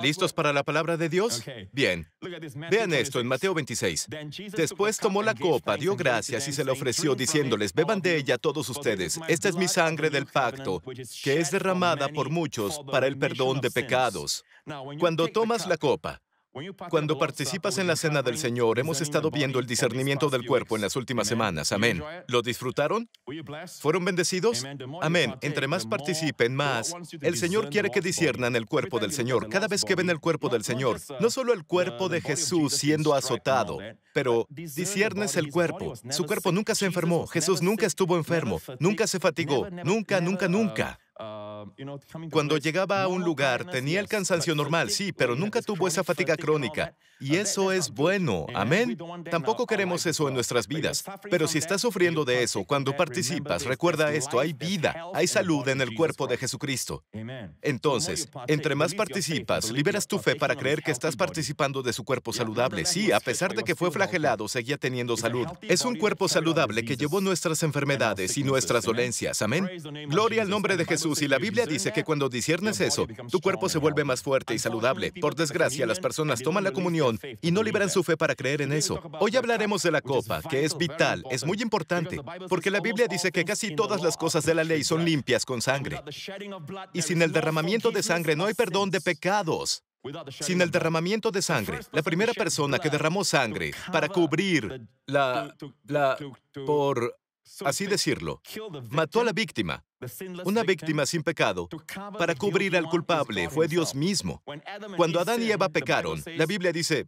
¿Listos para la palabra de Dios? Bien. Vean esto en Mateo 26. Después tomó la copa, dio gracias y se la ofreció diciéndoles, beban de ella todos ustedes. Esta es mi sangre del pacto, que es derramada por muchos para el perdón de pecados. Cuando tomas la copa, cuando participas en la Cena del Señor, hemos estado viendo el discernimiento del cuerpo en las últimas semanas. Amén. ¿Lo disfrutaron? ¿Fueron bendecidos? Amén. Entre más participen, más. El Señor quiere que disiernan el cuerpo del Señor. Cada vez que ven el cuerpo del Señor, no solo el uh, cuerpo de Jesús siendo azotado, pero disiernes el cuerpo. Su cuerpo nunca se enfermó. Jesús nunca estuvo enfermo. Nunca se fatigó. Nunca, nunca, uh, nunca. Um, cuando llegaba a un lugar tenía el cansancio normal, sí, pero nunca tuvo esa fatiga crónica. Y uh, eso es bueno, amén. Tampoco queremos eso en nuestras vidas. Pero si estás sufriendo de eso, cuando participas, recuerda esto, hay vida, hay salud en el cuerpo de Jesucristo. Entonces, entre más participas, liberas tu fe para creer que estás participando de su cuerpo saludable. Sí, a pesar de que fue flagelado, seguía teniendo salud. Es un cuerpo saludable que llevó nuestras enfermedades y nuestras dolencias, amén. Gloria al nombre de Jesús y la Biblia dice que cuando disiernes eso, tu cuerpo se vuelve más fuerte y saludable. Por desgracia, las personas toman la comunión y no liberan su fe para creer en eso. Hoy hablaremos de la copa, que es vital, es muy importante, porque la Biblia dice que casi todas las cosas de la ley son limpias con sangre. Y sin el derramamiento de sangre no hay perdón de pecados. Sin el derramamiento de sangre, la primera persona que derramó sangre para cubrir la, la, por así decirlo, mató a la víctima, una víctima sin pecado, para cubrir al culpable, fue Dios mismo. Cuando Adán y Eva pecaron, la Biblia dice,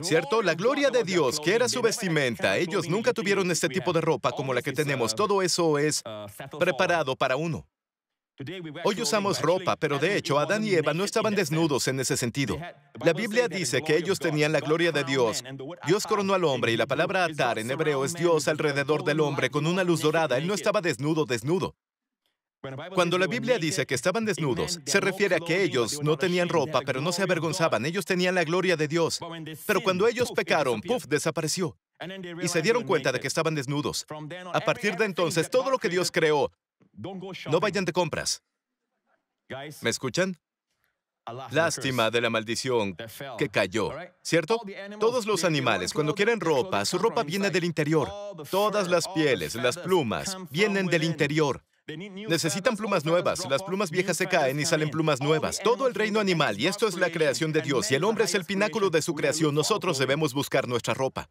¿Cierto? La gloria de Dios, que era su vestimenta, ellos nunca tuvieron este tipo de ropa como la que uh, tenemos. Todo eso es uh, preparado para uno. Hoy usamos ropa, pero de hecho Adán y Eva no estaban desnudos en ese sentido. La Biblia dice que ellos tenían la gloria de Dios. Dios coronó al hombre y la palabra atar en hebreo es Dios alrededor del hombre con una luz dorada. Él no estaba desnudo, desnudo. Cuando la Biblia dice que estaban desnudos, se refiere a que ellos no tenían ropa, pero no se avergonzaban, ellos tenían la gloria de Dios. Pero cuando ellos pecaron, ¡puf!, desapareció. Y se dieron cuenta de que estaban desnudos. A partir de entonces, todo lo que Dios creó, no vayan de compras. ¿Me escuchan? Lástima de la maldición que cayó, ¿cierto? Todos los animales, cuando quieren ropa, su ropa viene del interior. Todas las pieles, las plumas, vienen del interior. Necesitan plumas nuevas, las plumas viejas se caen y salen plumas nuevas. Todo el reino animal, y esto es la creación de Dios, y el hombre es el pináculo de su creación, nosotros debemos buscar nuestra ropa.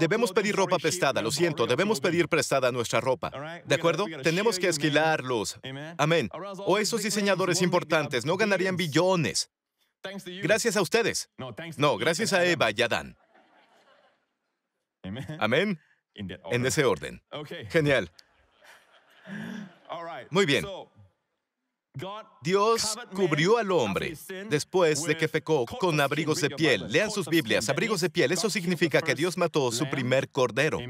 Debemos pedir ropa prestada, lo siento, debemos pedir prestada nuestra ropa. ¿De acuerdo? Tenemos que esquilarlos. Amén. O esos diseñadores importantes no ganarían billones. Gracias a ustedes. No, gracias a Eva y Adán. Amén. En ese orden. Genial. Muy bien. Dios cubrió al hombre después de que pecó con abrigos de piel. Lean sus Biblias, abrigos de piel. Eso significa que Dios mató su primer cordero.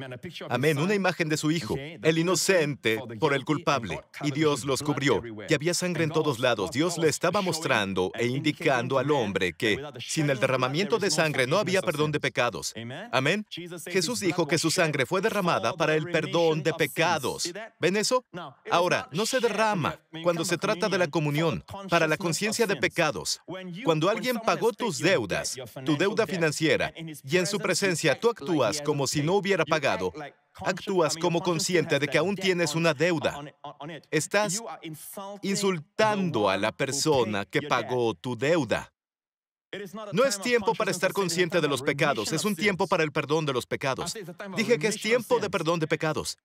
Amén, una imagen de su hijo, el inocente por el culpable. Y Dios los cubrió. Y había sangre en todos lados. Dios le estaba mostrando e indicando al hombre que sin el derramamiento de sangre no había perdón de pecados. Amén. Jesús dijo que su sangre fue derramada para el perdón de pecados. ¿Ven eso? Ahora, no se derrama. Cuando se trata de la comunión, para la conciencia de pecados. Cuando alguien pagó tus deudas, tu deuda financiera, y en su presencia tú actúas como si no hubiera pagado, actúas como consciente de que aún tienes una deuda. Estás insultando a la persona que pagó tu deuda. No es tiempo para estar consciente de los pecados, es un tiempo para el perdón de los pecados. Dije que es tiempo de perdón de pecados.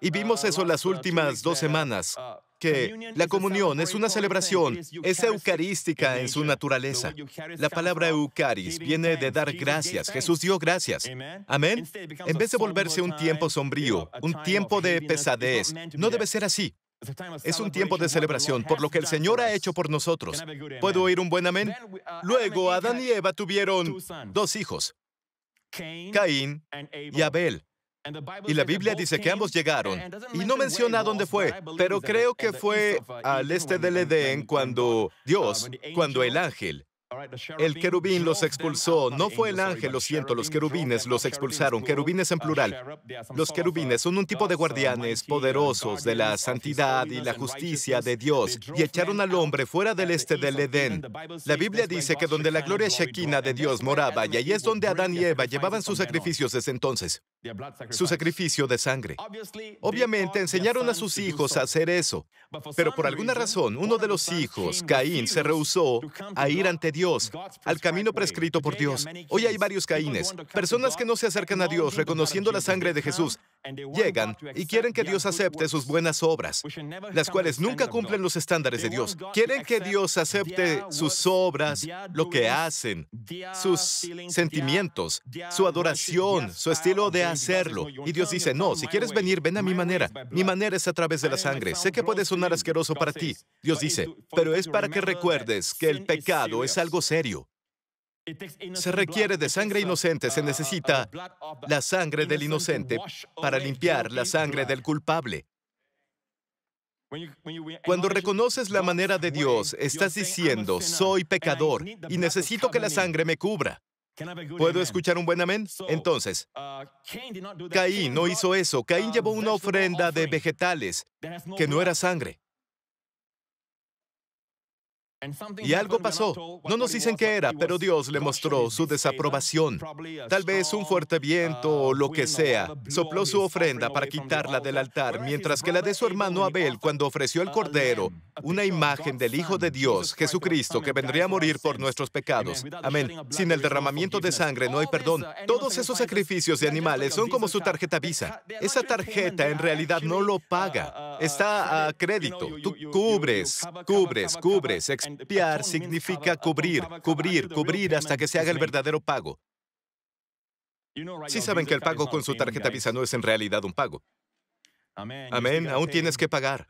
Y vimos uh, eso las uh, últimas dos uh, semanas, que la comunión es una celebración, es eucarística en su naturaleza. La palabra eucaris viene de dar gracias, Jesús dio gracias. Amén. En vez de volverse un tiempo sombrío, un tiempo de pesadez, no debe ser así. Es un tiempo de celebración por lo que el Señor ha hecho por nosotros. ¿Puedo oír un buen amén? Uh, Luego Adán y Eva tuvieron dos hijos, Caín y Abel. Y la Biblia dice que ambos llegaron. Y no menciona dónde fue, pero creo que fue uh, al este del Edén cuando uh, Dios, cuando el ángel el querubín los expulsó. No fue el ángel, lo siento, los querubines los expulsaron. Querubines en plural. Los querubines son un tipo de guardianes poderosos de la santidad y la justicia de Dios y echaron al hombre fuera del este del Edén. La Biblia dice que donde la gloria shekina de Dios moraba y ahí es donde Adán y Eva llevaban sus sacrificios desde entonces. Su sacrificio de sangre. Obviamente enseñaron a sus hijos a hacer eso, pero por alguna razón uno de los hijos, Caín, se rehusó a ir ante Dios al camino prescrito por Dios. Hoy hay varios caínes, personas que no se acercan a Dios reconociendo la sangre de Jesús. Llegan y quieren que Dios acepte sus buenas obras, las cuales nunca cumplen los estándares de Dios. Quieren que Dios acepte sus obras, lo que hacen, sus sentimientos, su adoración, su estilo de hacerlo. Y Dios dice, no, si quieres venir, ven a mi manera. Mi manera es a través de la sangre. Sé que puede sonar asqueroso para ti. Dios dice, pero es para que recuerdes que el pecado es algo serio. Se requiere de sangre inocente, se necesita la sangre del inocente para limpiar la sangre del culpable. Cuando reconoces la manera de Dios, estás diciendo, soy pecador y necesito que la sangre me cubra. ¿Puedo escuchar un buen amén? Entonces, Caín no hizo eso. Caín llevó una ofrenda de vegetales que no era sangre. Y algo pasó. No nos dicen qué era, pero Dios le mostró su desaprobación. Tal vez un fuerte viento uh, o lo que sea sopló su ofrenda para quitarla del altar, mientras que la de su hermano Abel, cuando ofreció el cordero, una imagen del Hijo de Dios, Jesucristo, que vendría a morir por nuestros pecados. Amén. Sin el derramamiento de sangre no hay perdón. Uh, Todos esos sacrificios de animales son como su tarjeta Visa. Esa tarjeta en realidad no lo uh, paga. Está a crédito. Tú cubres, cubres, cubres, Piar significa cubrir, cubrir, cubrir hasta que se haga el verdadero pago. Sí saben que el pago con su tarjeta Visa no es en realidad un pago. Amén, aún tienes que pagar.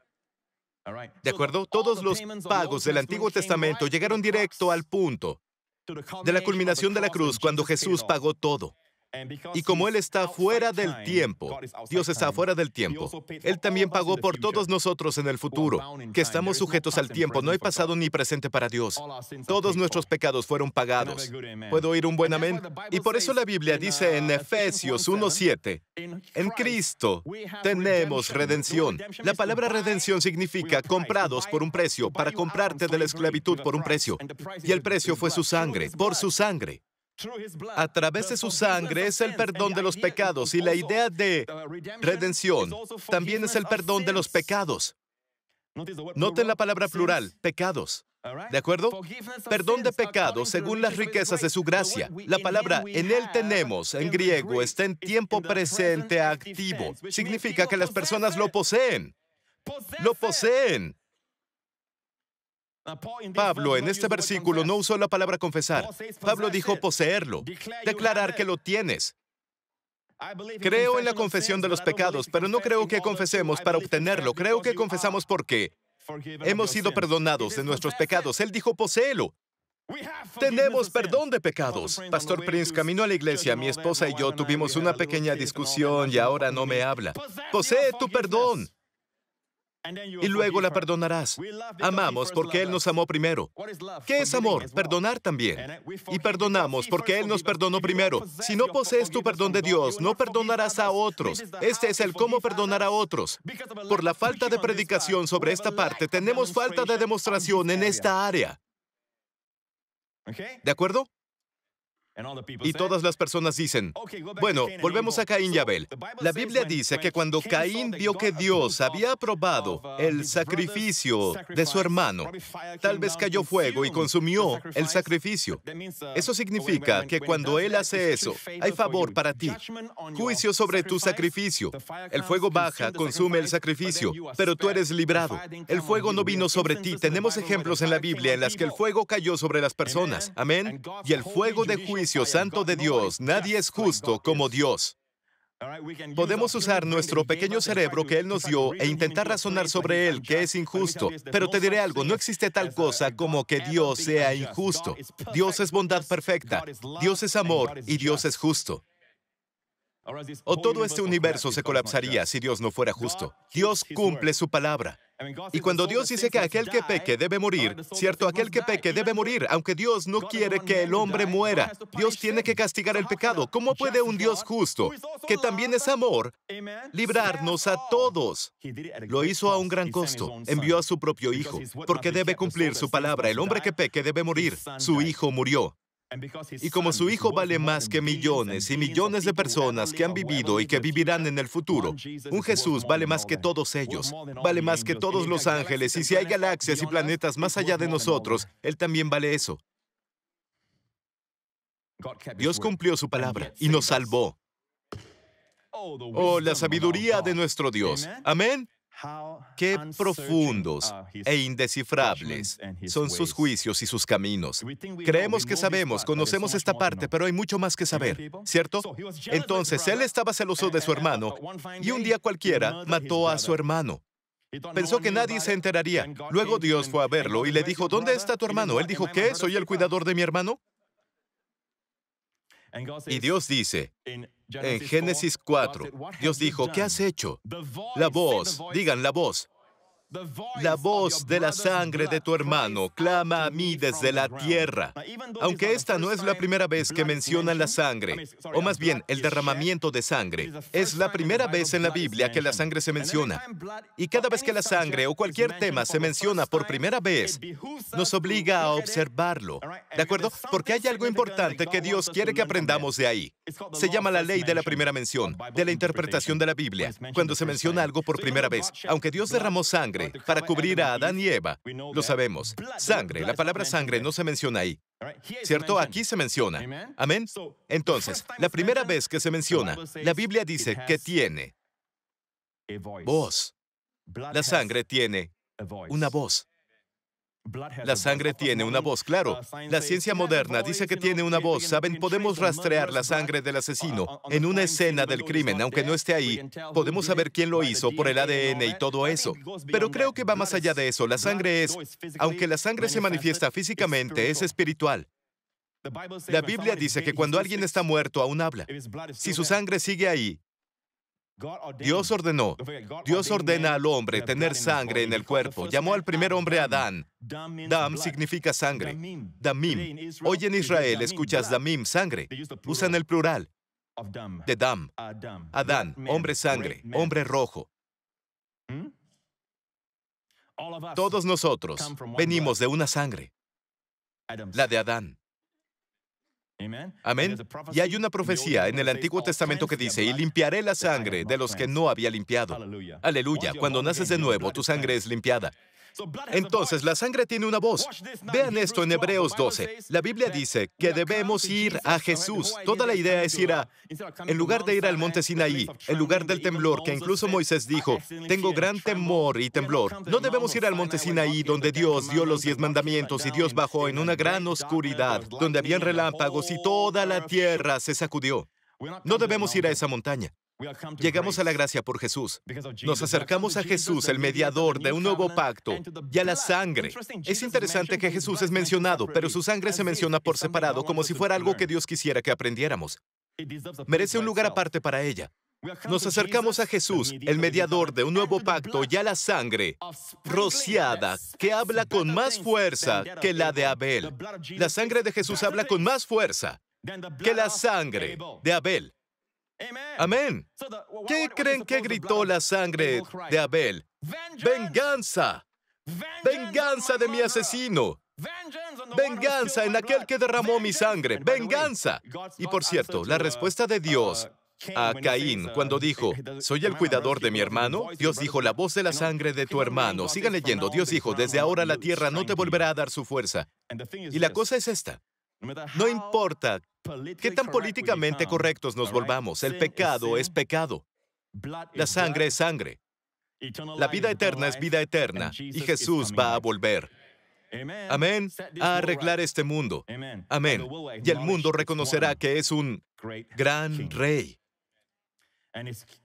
¿De acuerdo? Todos los pagos del Antiguo Testamento llegaron directo al punto de la culminación de la cruz cuando Jesús pagó todo. Y como Él está fuera del tiempo, Dios está fuera del tiempo, Él también pagó por todos nosotros en el futuro, que estamos sujetos al tiempo, no hay pasado ni presente para Dios. Todos nuestros pecados fueron pagados. ¿Puedo oír un buen amén? Y por eso la Biblia dice uh, en Efesios 1.7, en Cristo tenemos redención. La palabra redención significa comprados por un precio, para comprarte de la esclavitud por un precio. Y el precio fue su sangre, por su sangre. A través de su sangre es el perdón de los pecados y la idea de redención también es el perdón de los pecados. Noten la palabra plural, pecados. ¿De acuerdo? Perdón de pecados según las riquezas de su gracia. La palabra en él tenemos en griego está en tiempo presente activo. Significa que las personas lo poseen. Lo poseen. Pablo en este versículo no usó la palabra confesar. Pablo dijo poseerlo, declarar que lo tienes. Creo en la confesión de los pecados, pero no creo que confesemos para obtenerlo. Creo que confesamos porque hemos sido perdonados de nuestros pecados. Él dijo poseelo. Tenemos perdón de pecados. Pastor Prince caminó a la iglesia. Mi esposa y yo tuvimos una pequeña discusión y ahora no me habla. Posee tu perdón y luego la perdonarás. Amamos porque Él nos amó primero. ¿Qué es amor? Perdonar también. Y perdonamos porque Él nos perdonó primero. Si no posees tu perdón de Dios, no perdonarás a otros. Este es el cómo perdonar a otros. Por la falta de predicación sobre esta parte, tenemos falta de demostración en esta área. ¿De acuerdo? Y todas las personas dicen, bueno, volvemos a Caín y Abel. La Biblia dice que cuando Caín vio que Dios había aprobado um, el sacrificio de su hermano, tal vez cayó fuego y consumió el sacrificio. Uh, eso significa que cuando él hace eso, hay favor para ti, juicio sobre tu sacrificio. El fuego baja, consume el sacrificio, pero tú eres librado. El fuego no vino sobre ti. Tenemos ejemplos en la Biblia en las que el fuego cayó sobre las personas. Amén. Y el fuego de juicio santo de Dios. Nadie es justo como Dios. Podemos usar nuestro pequeño cerebro que Él nos dio e intentar razonar sobre Él, que es injusto. Pero te diré algo, no existe tal uh, cosa como que Dios sea injusto. Dios es bondad perfecta, Dios es amor y Dios es justo o todo este universo se colapsaría si Dios no fuera justo. Dios cumple su palabra. Y cuando Dios dice que aquel que peque debe morir, cierto, aquel que peque debe morir, aunque Dios no quiere que el hombre muera. Dios tiene que castigar el pecado. ¿Cómo puede un Dios justo, que también es amor, librarnos a todos? Lo hizo a un gran costo. Envió a su propio hijo, porque debe cumplir su palabra. El hombre que peque debe morir. Su hijo murió. Y como su hijo vale más que millones y millones de personas que han vivido y que vivirán en el futuro, un Jesús vale más que todos ellos, vale más que todos los ángeles, y si hay galaxias y planetas más allá de nosotros, Él también vale eso. Dios cumplió su palabra y nos salvó. Oh, oh la sabiduría de nuestro Dios. Amén. Qué profundos e indescifrables son sus juicios y sus caminos. Creemos que sabemos, conocemos esta parte, pero hay mucho más que saber, ¿cierto? Entonces, él estaba celoso de su hermano y un día cualquiera mató a su hermano. Pensó que nadie se enteraría. Luego Dios fue a verlo y le dijo, ¿dónde está tu hermano? Él dijo, ¿qué? ¿Soy el cuidador de mi hermano? Y Dios dice, en Génesis 4, Dios dijo, ¿qué has hecho? La voz, digan la voz. La voz de la sangre de tu hermano clama a mí desde la tierra. Aunque esta no es la primera vez que mencionan la sangre, o más bien el derramamiento de sangre, es la primera vez en la Biblia que la sangre se menciona. Y cada vez que la sangre o cualquier tema se menciona por primera vez, nos obliga a observarlo. ¿De acuerdo? Porque hay algo importante que Dios quiere que aprendamos de ahí. Se llama la ley de la primera mención, de la interpretación de la Biblia, cuando se menciona algo por primera vez. Aunque Dios derramó sangre, para cubrir a Adán y Eva. Lo sabemos. Sangre, la palabra sangre no se menciona ahí. ¿Cierto? Aquí se menciona. Amén. Entonces, la primera vez que se menciona, la Biblia dice que tiene voz. La sangre tiene una voz. La sangre tiene una voz, claro. Uh, la ciencia moderna dice que tiene una voz. Saben, podemos rastrear la sangre del asesino en una escena del crimen, aunque no esté ahí. Podemos saber quién lo hizo por el ADN y todo eso. Pero creo que va más allá de eso. La sangre es, aunque la sangre se manifiesta físicamente, es espiritual. La Biblia dice que cuando alguien está muerto aún habla. Si su sangre sigue ahí, Dios ordenó, Dios ordena al hombre tener sangre en el cuerpo. Llamó al primer hombre Adán. Dam significa sangre. Damim. Hoy en Israel escuchas Damim, sangre. Usan el plural de Dam. Adán, hombre sangre, hombre rojo. Hmm? Todos nosotros venimos de una sangre, la de Adán. Amén. Y hay una profecía en el Antiguo Testamento que dice, y limpiaré la sangre de los que no había limpiado. Aleluya. Cuando naces de nuevo, tu sangre es limpiada. Entonces, la sangre tiene una voz. Vean esto en Hebreos 12. La Biblia dice que debemos ir a Jesús. Toda la idea es ir a... En lugar de ir al monte Sinaí, en lugar del temblor, que incluso Moisés dijo, tengo gran temor y temblor. No debemos ir al monte Sinaí, donde Dios dio los diez mandamientos y Dios bajó en una gran oscuridad, donde habían relámpagos y toda la tierra se sacudió. No debemos ir a esa montaña. Llegamos a la gracia por Jesús. Nos acercamos a Jesús, el mediador de un nuevo pacto, y a la sangre. Es interesante que Jesús es mencionado, pero su sangre se menciona por separado como si fuera algo que Dios quisiera que aprendiéramos. Merece un lugar aparte para ella. Nos acercamos a Jesús, el mediador de un nuevo pacto, y a la sangre rociada, que habla con más fuerza que la de Abel. La sangre de Jesús habla con más fuerza que la sangre de Abel. Amén. ¿Qué creen que gritó la sangre de Abel? Venganza. Venganza de mi asesino. Venganza en aquel que derramó mi sangre. Venganza. Y por cierto, la uh, respuesta de uh, Dios a Caín cuando uh, dijo, soy el cuidador de mi hermano, Dios dijo, la voz de la sangre de tu hermano. Sigan leyendo, Dios dijo, desde ahora la tierra no te volverá a dar su fuerza. Y la cosa es esta. No importa qué tan políticamente correctos nos volvamos, el pecado es pecado. La sangre es sangre. La vida eterna es vida eterna y Jesús va a volver. Amén. A arreglar este mundo. Amén. Y el mundo reconocerá que es un gran rey.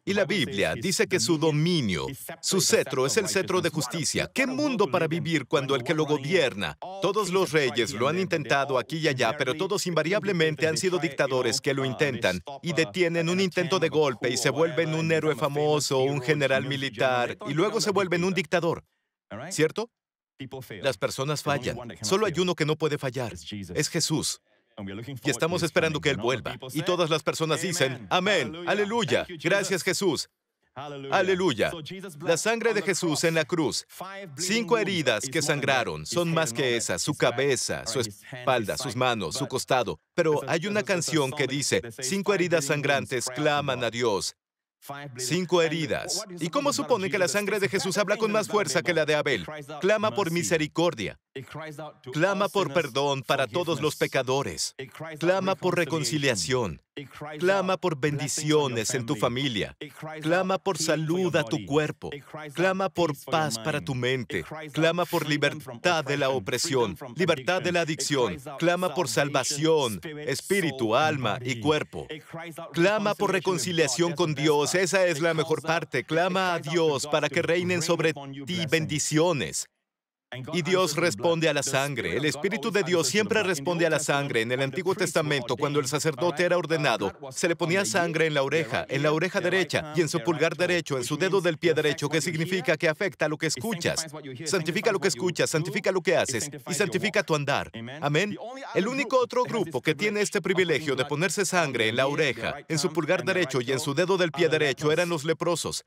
Y la Biblia dice que su dominio, su cetro es el cetro de justicia. ¿Qué mundo para vivir cuando el que lo gobierna? Todos los reyes lo han intentado aquí y allá, pero todos invariablemente han sido dictadores que lo uh, intentan y detienen uh, un intento de golpe y se vuelven uh, un héroe famoso, un general militar, y luego se vuelven un dictador. ¿Cierto? Las personas fallan. Solo hay uno que no puede fallar. Es Jesús. Y estamos esperando que Él vuelva. Y todas las personas dicen, amén, aleluya, gracias Jesús. Aleluya. La sangre de Jesús en la cruz. Cinco heridas que sangraron son más que esas. Su cabeza, su espalda, sus manos, su costado. Pero hay una canción que dice, cinco heridas sangrantes claman a Dios. Cinco heridas. ¿Y cómo supone que la sangre de Jesús habla con más fuerza que la de Abel? Clama por misericordia. Clama por perdón para todos los pecadores. Clama por reconciliación. Clama por bendiciones en tu familia. Clama por salud a tu cuerpo. Clama por paz para tu mente. Clama por libertad de la opresión, libertad de la adicción. Clama por salvación, espíritu, alma y cuerpo. Clama por reconciliación con Dios. Esa es la mejor parte. Clama a Dios para que reinen sobre ti bendiciones. Y Dios responde a la sangre. El Espíritu de Dios siempre responde a la sangre. En el Antiguo Testamento, cuando el sacerdote era ordenado, se le ponía sangre en la oreja, en la oreja derecha y en su pulgar derecho, en su dedo del pie derecho, que significa que afecta lo que escuchas. Santifica lo que escuchas, santifica lo que haces y santifica tu andar. Amén. El único otro grupo que tiene este privilegio de ponerse sangre en la oreja, en su pulgar derecho y en su dedo del pie derecho eran los leprosos.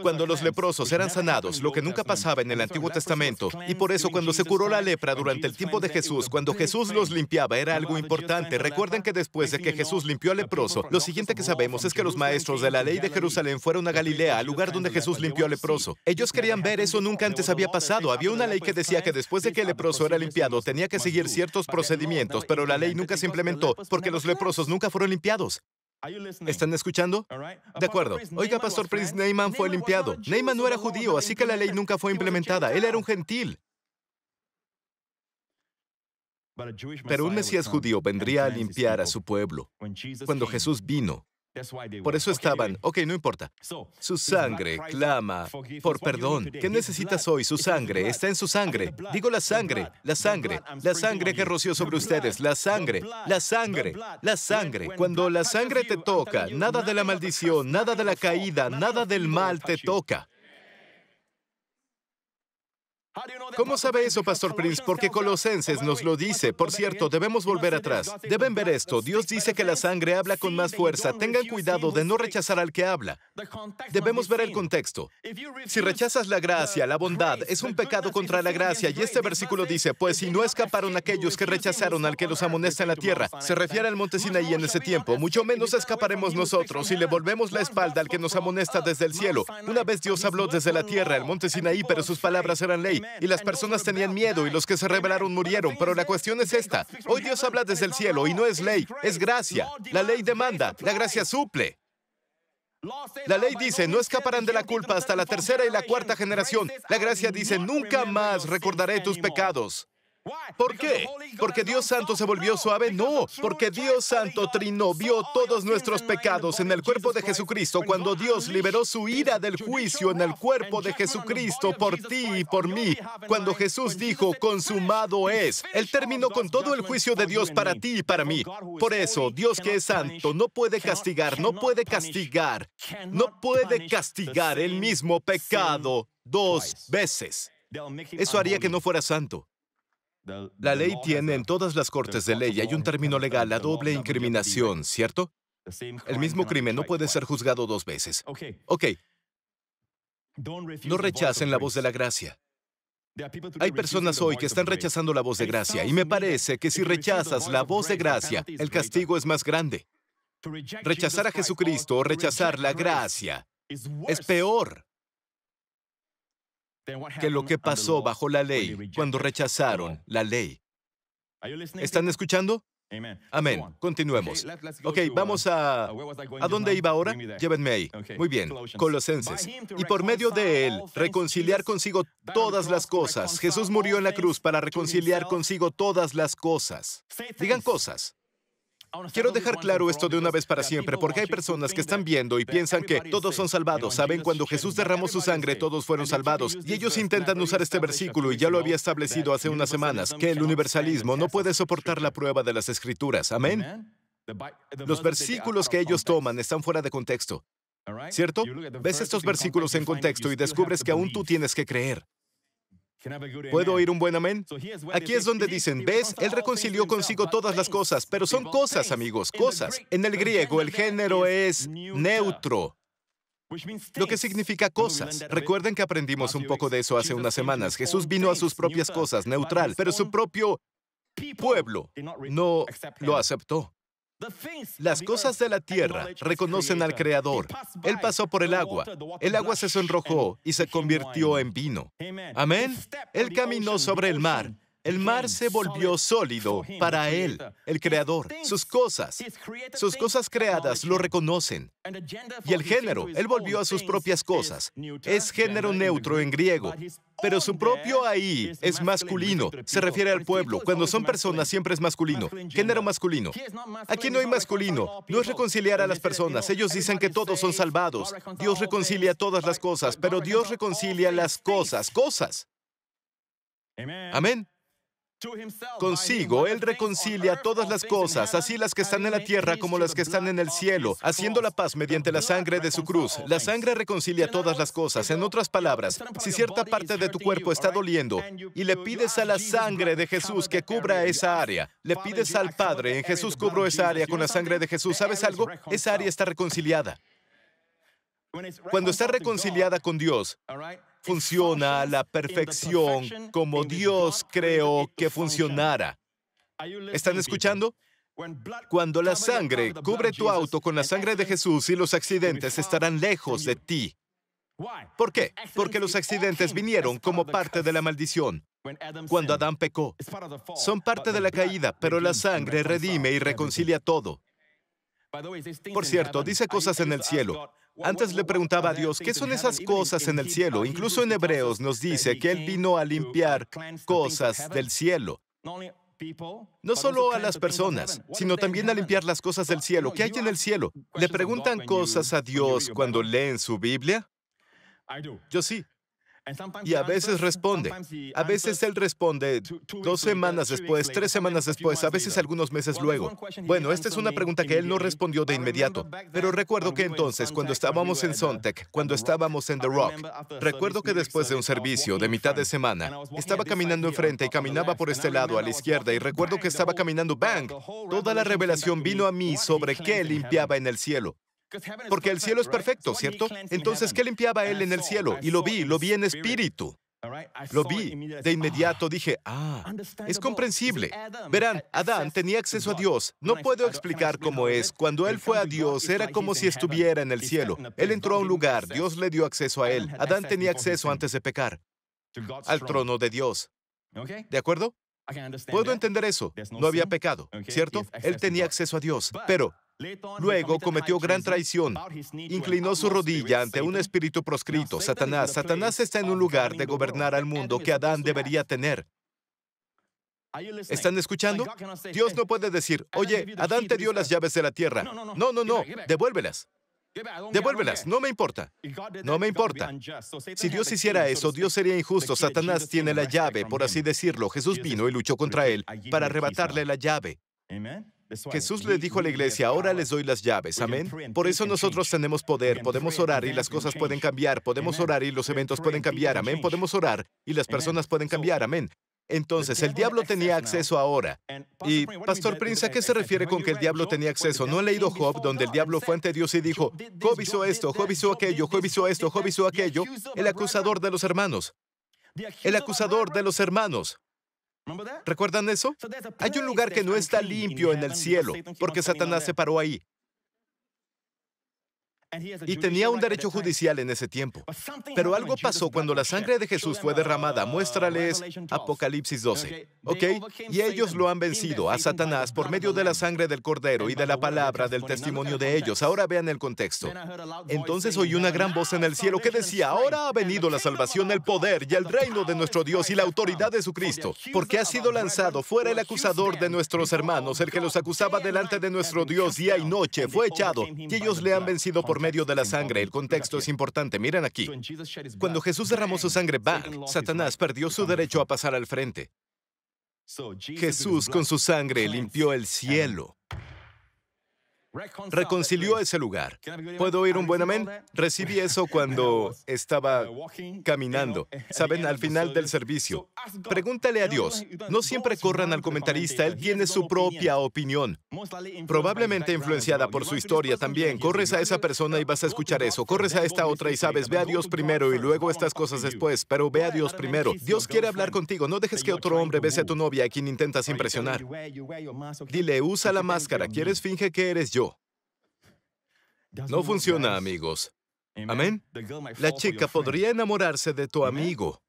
Cuando los leprosos eran sanados, lo que nunca pasaba en el Antiguo Testamento, y y por eso cuando se curó la lepra durante el tiempo de Jesús, cuando Jesús los limpiaba, era algo importante. Recuerden que después de que Jesús limpió al leproso, lo siguiente que sabemos es que los maestros de la ley de Jerusalén fueron a Galilea, al lugar donde Jesús limpió al leproso. Ellos querían ver eso nunca antes había pasado. Había una ley que decía que después de que el leproso era limpiado, tenía que seguir ciertos procedimientos, pero la ley nunca se implementó porque los leprosos nunca fueron limpiados. ¿Están escuchando? De acuerdo. Oiga, Pastor Prince, Neyman fue limpiado. Neyman no era judío, así que la ley nunca fue implementada. Él era un gentil. Pero un Mesías judío vendría a limpiar a su pueblo. Cuando Jesús vino, por eso estaban, ok, no importa. Su sangre clama por perdón. ¿Qué necesitas hoy? Su sangre está en su sangre. Digo la sangre, la sangre, la sangre que roció sobre ustedes, la sangre, la sangre, la sangre. Cuando la sangre te toca, nada de la maldición, nada de la caída, nada del mal te toca. ¿Cómo sabe eso, Pastor Prince? Porque Colosenses nos lo dice. Por cierto, debemos volver atrás. Deben ver esto. Dios dice que la sangre habla con más fuerza. Tengan cuidado de no rechazar al que habla. Debemos ver el contexto. Si rechazas la gracia, la bondad, es un pecado contra la gracia. Y este versículo dice, pues si no escaparon aquellos que rechazaron al que los amonesta en la tierra, se refiere al monte Sinaí en ese tiempo, mucho menos escaparemos nosotros si le volvemos la espalda al que nos amonesta desde el cielo. Una vez Dios habló desde la tierra, el monte Sinaí, pero sus palabras eran ley y las personas tenían miedo y los que se rebelaron murieron. Pero la cuestión es esta. Hoy Dios habla desde el cielo y no es ley, es gracia. La ley demanda, la gracia suple. La ley dice, no escaparán de la culpa hasta la tercera y la cuarta generación. La gracia dice, nunca más recordaré tus pecados. ¿Por qué? ¿Porque Dios Santo se volvió suave? No, porque Dios Santo trinó, vio todos nuestros pecados en el cuerpo de Jesucristo cuando Dios liberó su ira del juicio en el cuerpo de Jesucristo por ti y por mí. Cuando Jesús dijo, consumado es, Él terminó con todo el juicio de Dios para ti y para mí. Por eso, Dios que es santo no puede castigar, no puede castigar, no puede castigar el mismo pecado dos veces. Eso haría que no fuera santo. La ley tiene en todas las cortes de ley, hay un término legal, la doble incriminación, ¿cierto? El mismo crimen no puede ser juzgado dos veces. Ok. No rechacen la voz de la gracia. Hay personas hoy que están rechazando la voz de gracia y me parece que si rechazas la voz de gracia, el castigo es más grande. Rechazar a Jesucristo o rechazar la gracia es peor que lo que pasó bajo la ley cuando rechazaron la ley. ¿Están escuchando? Amén. Continuemos. Ok, vamos uh, a... Uh, ¿A dónde iba ahora? Llévenme ahí. Muy bien. Colosenses. Y por medio de él, reconciliar consigo todas las cosas. Jesús murió en la cruz para reconciliar consigo todas las cosas. Digan cosas. Quiero dejar claro esto de una vez para siempre, porque hay personas que están viendo y piensan que todos son salvados. Saben, cuando Jesús derramó su sangre, todos fueron salvados. Y ellos intentan usar este versículo, y ya lo había establecido hace unas semanas, que el universalismo no puede soportar la prueba de las escrituras. Amén. Los versículos que ellos toman están fuera de contexto. ¿Cierto? Ves estos versículos en contexto y descubres que aún tú tienes que creer. ¿Puedo oír un buen amén? Aquí es donde dicen, ¿ves? Él reconcilió consigo todas las cosas, pero son cosas, amigos, cosas. En el griego el género es neutro, lo que significa cosas. Recuerden que aprendimos un poco de eso hace unas semanas. Jesús vino a sus propias cosas, neutral, pero su propio pueblo no lo aceptó. Las cosas de la tierra reconocen al Creador. Él pasó por el agua. El agua se sonrojó y se convirtió en vino. Amén. Él caminó sobre el mar el mar se volvió sólido para él, el creador, sus cosas. Sus cosas creadas lo reconocen. Y el género, él volvió a sus propias cosas. Es género neutro en griego. Pero su propio ahí es masculino, se refiere al pueblo. Cuando son personas siempre es masculino, género masculino. Aquí no hay masculino, no es reconciliar a las personas. Ellos dicen que todos son salvados. Dios reconcilia todas las cosas, pero Dios reconcilia las cosas, cosas. Amén. Consigo, Él reconcilia todas las cosas, así las que están en la tierra como las que están en el cielo, haciendo la paz mediante la sangre de su cruz. La sangre reconcilia todas las cosas. En otras palabras, si cierta parte de tu cuerpo está doliendo y le pides a la sangre de Jesús que cubra esa área, le pides al Padre, en Jesús cubro esa área con la sangre de Jesús, ¿sabes algo? Esa área está reconciliada. Cuando está reconciliada con Dios, funciona a la perfección como Dios creó que funcionara. ¿Están escuchando? Cuando la sangre cubre tu auto con la sangre de Jesús y los accidentes estarán lejos de ti. ¿Por qué? Porque los accidentes vinieron como parte de la maldición. Cuando Adán pecó, son parte de la caída, pero la sangre redime y reconcilia todo. Por cierto, dice cosas en el cielo. Antes le preguntaba a Dios, ¿qué son esas cosas en el cielo? Incluso en Hebreos nos dice que Él vino a limpiar cosas del cielo. No solo a las personas, sino también a limpiar las cosas del cielo. ¿Qué hay en el cielo? ¿Le preguntan cosas a Dios cuando leen su Biblia? Yo sí. Y a veces responde. A veces él responde dos semanas después, tres semanas después, a veces algunos meses luego. Bueno, esta es una pregunta que él no respondió de inmediato, pero recuerdo que entonces, cuando estábamos en uh, Sontec, cuando estábamos en The Rock, recuerdo que después de un servicio de mitad de semana, estaba caminando enfrente y caminaba por este lado, a la izquierda, y recuerdo que estaba caminando, ¡bang! Toda la revelación vino a mí sobre qué limpiaba en el cielo. Porque el cielo es perfecto, ¿cierto? Entonces, ¿qué limpiaba él en el cielo? Y lo vi, lo vi en espíritu. Lo vi. De ah, inmediato dije, ah, es comprensible. Verán, Adán tenía acceso a Dios. No puedo explicar cómo es. Cuando él fue a Dios, era como si estuviera en el cielo. Él entró a un lugar, Dios le dio acceso a él. Adán tenía acceso antes de pecar al trono de Dios. ¿De acuerdo? Puedo entender eso. No había pecado, ¿cierto? Él tenía acceso a Dios. Pero Luego cometió gran traición. Inclinó su rodilla ante un espíritu proscrito, Satanás. Satanás está en un lugar de gobernar al mundo que Adán debería tener. ¿Están escuchando? Dios no puede decir, oye, Adán te dio las llaves de la tierra. No, no, no, devuélvelas. Devuélvelas, no me importa. No me importa. Si Dios hiciera eso, Dios sería injusto. Satanás tiene la llave, por así decirlo. Jesús vino y luchó contra él para arrebatarle la llave. Amén. Jesús le dijo a la iglesia, ahora les doy las llaves, amén. Por eso nosotros tenemos poder, podemos orar y las cosas pueden cambiar, podemos orar y los eventos pueden cambiar, amén, podemos orar y las personas pueden cambiar, amén. Entonces, el diablo tenía acceso ahora. Y, Pastor Prince, ¿a qué se refiere con que el diablo tenía acceso? ¿No he leído Job, donde el diablo fue ante Dios y dijo, Job hizo esto, Job hizo aquello, Job hizo esto, Job hizo aquello? El acusador de los hermanos. El acusador de los hermanos. ¿Recuerdan eso? Hay un lugar que no está limpio en el cielo, porque Satanás se paró ahí y tenía un derecho judicial en ese tiempo. Pero algo pasó cuando la sangre de Jesús fue uh, derramada. Uh, Muéstrales Apocalipsis 12. ¿Ok? Y ellos lo han vencido a Satanás por medio de la sangre del Cordero y de la palabra del testimonio de ellos. Ahora vean el contexto. Entonces oí una gran voz en el cielo que decía, ahora ha venido la salvación, el poder y el reino de nuestro Dios y la autoridad de su Cristo, porque ha sido lanzado fuera el acusador de nuestros hermanos, el que los acusaba delante de nuestro Dios día y noche, fue echado, y ellos le han vencido por medio de la sangre. El contexto es importante. Miren aquí. Cuando Jesús derramó su sangre, back, Satanás perdió su derecho a pasar al frente. Jesús con su sangre limpió el cielo reconcilió ese lugar. ¿Puedo oír un buen amén? Recibí eso cuando estaba caminando, saben, al final del servicio. Pregúntale a Dios. No siempre corran al comentarista, él tiene su propia opinión, probablemente influenciada por su historia también. Corres a esa persona y vas a escuchar eso. Corres a esta otra y sabes, ve a Dios primero y luego estas cosas después, pero ve a Dios primero. Dios quiere hablar contigo, no dejes que otro hombre bese a tu novia a quien intentas impresionar. Dile, usa la máscara, ¿quieres finge que eres yo? No funciona, amigos. Amén. La chica podría enamorarse de tu amigo.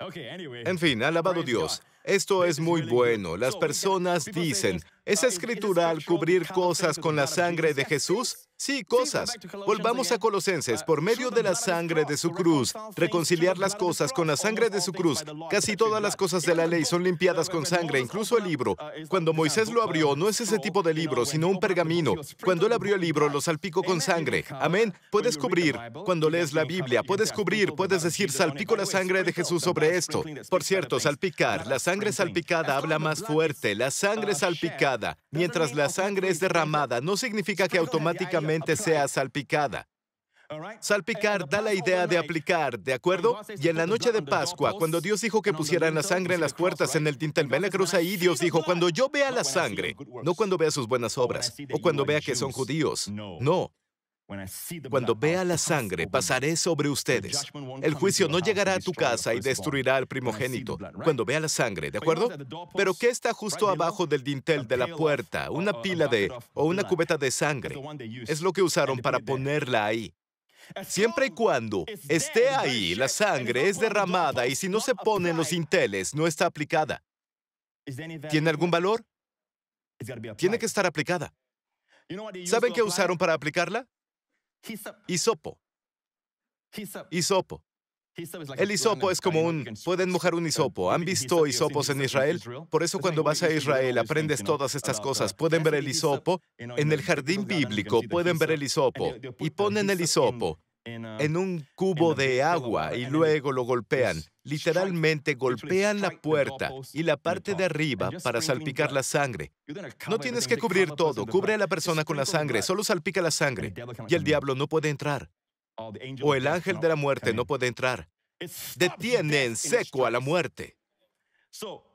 En fin, alabado Dios. Esto es muy bueno. Las personas dicen, ¿es escritural cubrir cosas con la sangre de Jesús? Sí, cosas. Volvamos a Colosenses. Uh, Por medio de la sangre de su cruz, reconciliar las cosas con la sangre de su cruz. Casi todas las cosas de la ley son limpiadas con sangre, incluso el libro. Uh, Cuando Moisés lo abrió, no es ese tipo de libro, sino un pergamino. Cuando él abrió el libro, lo salpicó con sangre. Amén. Puedes cubrir. Cuando lees la Biblia, puedes cubrir, puedes decir, salpico la sangre de Jesús sobre esto. Por cierto, salpicar. La sangre salpicada habla más fuerte. La sangre salpicada. Mientras la sangre es derramada, no significa que automáticamente sea salpicada. Salpicar da la idea de aplicar, ¿de acuerdo? Y en la noche de Pascua, cuando Dios dijo que pusieran la sangre en las puertas, en el tintel, en la cruz ahí, Dios dijo, cuando yo vea la sangre, no cuando vea sus buenas obras, o cuando vea que son judíos, no, cuando vea la sangre, pasaré sobre ustedes. El juicio no llegará a tu casa y destruirá al primogénito. Cuando vea la sangre, ¿de acuerdo? Pero ¿qué está justo abajo del dintel de la puerta? Una pila de... o una cubeta de sangre. Es lo que usaron para ponerla ahí. Siempre y cuando esté ahí, la sangre es derramada y si no se pone en los dinteles, no está aplicada. ¿Tiene algún valor? Tiene que estar aplicada. ¿Saben qué usaron para aplicarla? Hisopo. Hisopo. El hisopo es como un... Pueden mojar un uh, hisopo. ¿Han visto hisopos en Israel? Por eso cuando vas a Israel aprendes todas estas uh, cosas. Pueden ver el hisopo. En el jardín bíblico pueden ver el hisopo. Y ponen el hisopo Ah, en un cubo de agua y luego lo golpean. Literalmente golpean la puerta y la parte de arriba para salpicar la sangre. No tienes que cubrir todo, cubre a la persona con la sangre, solo salpica la sangre y el diablo no puede entrar. O el ángel de la muerte no puede entrar. Detiene en seco a la muerte.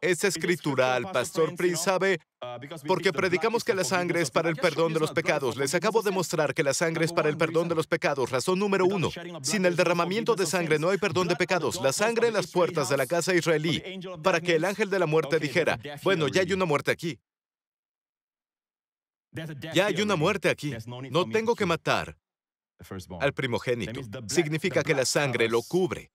Es escritural, Pastor Prince sabe, uh, porque predicamos que la sangre es para el perdón de los pecados. Les acabo de mostrar que la sangre es para el perdón de los pecados. Razón número uno. Sin el derramamiento de sangre no hay perdón de pecados. La sangre en las puertas de la casa israelí, para que el ángel de la muerte dijera, bueno, ya hay una muerte aquí. Ya hay una muerte aquí. No tengo que matar al primogénito. Significa que la sangre lo cubre.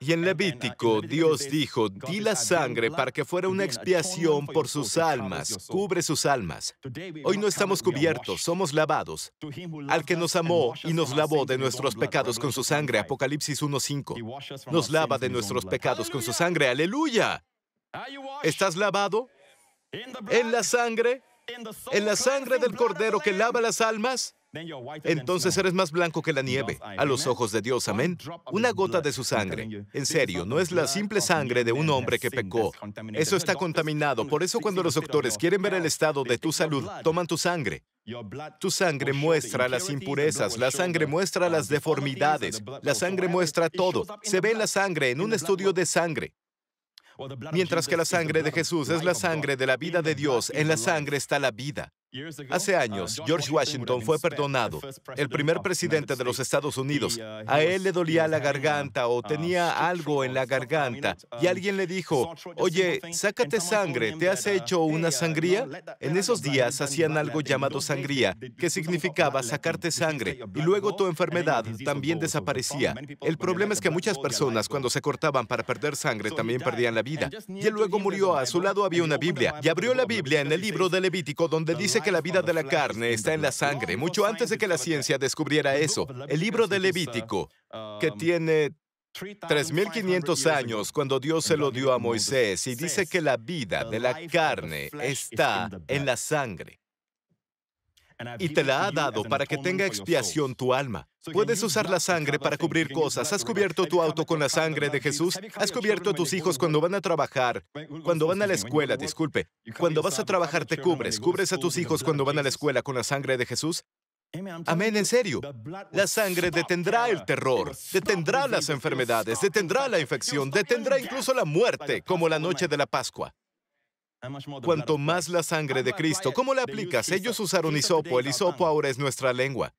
Y en uh, Levítico Dios dijo, di la sangre para que fuera una expiación por sus almas, cubre sus almas. Hoy no estamos cubiertos, somos lavados. Al que nos amó y nos lavó de nuestros pecados con su sangre, Apocalipsis 1.5. Nos lava de nuestros pecados con su sangre, aleluya. ¿Estás lavado? ¿En la sangre? ¿En la sangre del cordero que lava las almas? entonces eres más blanco que la nieve, a los ojos de Dios, amén. Una gota de su sangre. En serio, no es la simple sangre de un hombre que pecó. Eso está contaminado. Por eso cuando los doctores quieren ver el estado de tu salud, toman tu sangre. Tu sangre muestra las impurezas, la sangre muestra uh, las deformidades, la sangre muestra todo. Se ve la sangre en un estudio de sangre. Mientras que la sangre de Jesús es la sangre de la vida de Dios, en la sangre está la vida. Hace uh, años, George Washington fue perdonado, el primer presidente de los Estados Unidos. Uh, a él le dolía la uh, garganta o tenía algo en la garganta y um, alguien le dijo, oye, sácate sangre, ¿te has hecho una sangría? En esos días hacían algo llamado sangría, que significaba sacarte sangre y luego tu enfermedad también desaparecía. El problema es que muchas personas cuando se cortaban para perder sangre también perdían la vida. Y él luego murió, a su lado había una Biblia y abrió la Biblia en el libro de Levítico donde dice que la vida de la carne está en la sangre, mucho antes de que la ciencia descubriera eso. El libro de Levítico, que tiene 3.500 años cuando Dios se lo dio a Moisés y dice que la vida de la carne está en la sangre y te la ha dado para que tenga expiación tu alma. Puedes usar la sangre para cubrir cosas. Has cubierto tu auto con la sangre de Jesús. Has cubierto a tus hijos cuando van a trabajar, cuando van a la escuela, disculpe. Cuando vas a trabajar te cubres. Cubres a tus hijos cuando van a la escuela con la sangre de Jesús. Amén, en serio. La sangre detendrá el terror, detendrá las enfermedades, detendrá la infección, detendrá incluso la muerte, como la noche de la Pascua. Cuanto más la sangre de Cristo, ¿cómo la aplicas? Ellos usaron hisopo, el hisopo ahora es nuestra lengua.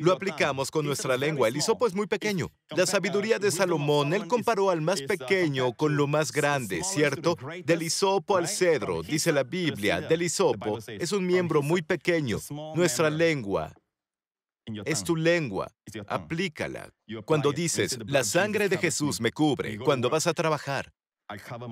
Lo aplicamos con nuestra lengua. El hisopo es muy pequeño. La sabiduría de Salomón, él comparó al más uh, pequeño con lo más grande, ¿cierto? Del hisopo al cedro, dice la Biblia, del hisopo es un miembro muy pequeño. Nuestra lengua es tu lengua. Aplícala. Cuando dices, la sangre de Jesús me cubre, cuando vas a trabajar,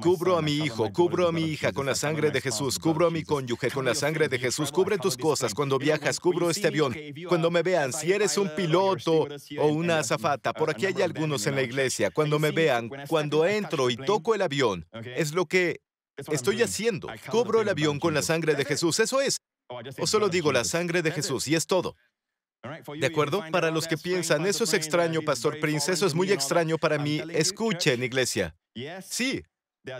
Cubro a mi hijo, cubro a mi hija con la sangre de Jesús, cubro a mi cónyuge con la sangre de Jesús, cubre tus cosas cuando viajas, cubro este avión. Cuando me vean, si eres un piloto o una azafata, por aquí hay algunos en la iglesia, cuando me vean, cuando entro y toco el avión, es lo que estoy haciendo. Cubro el avión con la sangre de Jesús, eso es. Oh, o solo digo la sangre de Jesús y es todo. ¿De acuerdo? Para los que piensan, eso es extraño, Pastor Prince, eso es muy extraño para mí, escuchen, iglesia. Sí,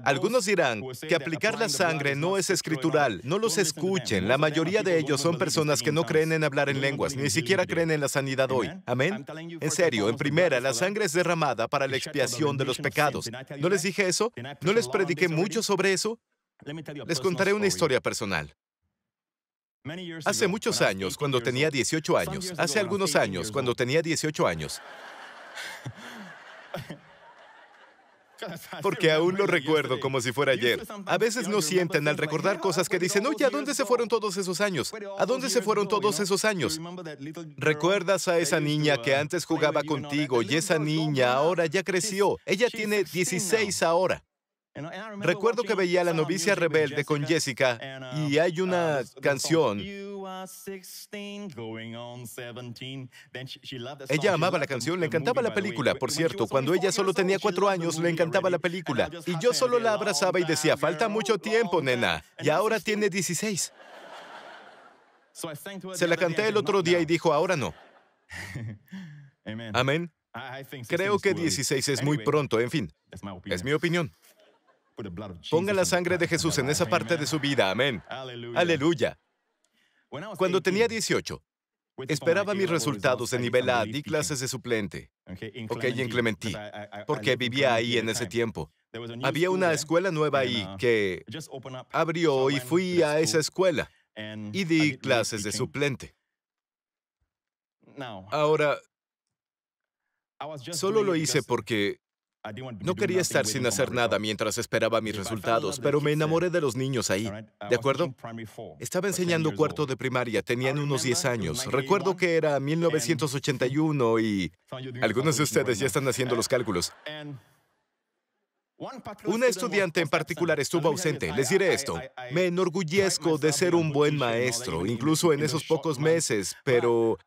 algunos dirán que aplicar la sangre no es escritural. No los escuchen. La mayoría de ellos son personas que no creen en hablar en lenguas, ni siquiera creen en la sanidad hoy. Amén. En serio, en primera, la sangre es derramada para la expiación de los pecados. ¿No les dije eso? ¿No les prediqué mucho sobre eso? Les contaré una historia personal. Hace muchos años, cuando tenía 18 años, hace algunos años, cuando tenía 18 años, porque aún lo este recuerdo como si fuera este ayer. A veces no sienten al recordar cosas que dicen, oye, ¿a dónde se fueron todos esos años? ¿A dónde se fueron todos esos años? ¿Recuerdas a esa niña uh, que antes jugaba contigo y esa niña ahora ya creció? Ella tiene 16 ahora. Recuerdo que veía la novicia rebelde con Jessica uh, y hay una canción. Ella amaba la canción, le encantaba la película. Por cierto, cuando ella solo tenía cuatro años, le encantaba la película. Y yo solo la abrazaba y decía, falta mucho tiempo, oh, nena. Y ahora tiene 16. Se la canté el otro día y dijo, ahora no. Amén. Creo que 16 es muy pronto, en fin. Es mi opinión. Ponga la sangre de Jesús en esa parte de su vida. Amén. Aleluya. Cuando tenía 18, esperaba mis resultados de nivel A, di clases de suplente. Ok, en porque vivía ahí en ese tiempo. Había una escuela nueva ahí uh, que abrió y fui a esa escuela y di clases de suplente. Ahora, solo lo hice porque no quería estar sin hacer nada mientras esperaba mis resultados, pero me enamoré de los niños ahí. ¿De acuerdo? Estaba enseñando cuarto de primaria, tenían unos 10 años. Recuerdo que era 1981 y... Algunos de ustedes ya están haciendo los cálculos. Un estudiante en particular estuvo ausente. Les diré esto. Me enorgullezco de ser un buen maestro, incluso en esos pocos meses, pero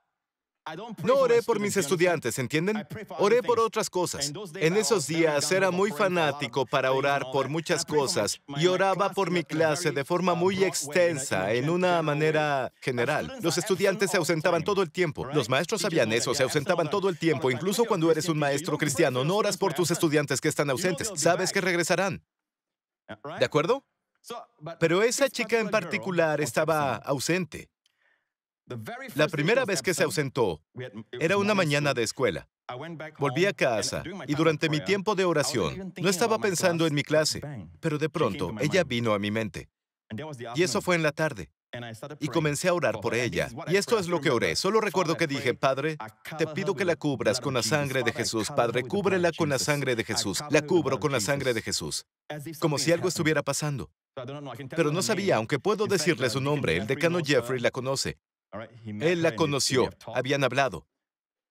no oré por mis estudiantes, ¿entienden? Oré por otras cosas. En esos días era muy fanático para orar por muchas cosas y oraba por mi clase de forma muy extensa, en una manera general. Los estudiantes se ausentaban todo el tiempo. Los maestros sabían eso, se ausentaban todo el tiempo. Incluso cuando eres un maestro cristiano, no oras por tus estudiantes que están ausentes. Sabes que regresarán. ¿De acuerdo? Pero esa chica en particular estaba ausente. La primera vez que se ausentó era una mañana de escuela. Volví a casa y durante mi tiempo de oración no estaba pensando en mi clase, pero de pronto ella vino a mi mente. Y eso fue en la tarde. Y comencé a orar por ella. Y esto es lo que oré. Solo recuerdo que dije, Padre, te pido que la cubras con la sangre de Jesús. Padre, cúbrela con la sangre de Jesús. La cubro con la sangre de Jesús. Como si algo estuviera pasando. Pero no sabía, aunque puedo decirle su nombre, el decano Jeffrey la conoce. Él la conoció, habían hablado.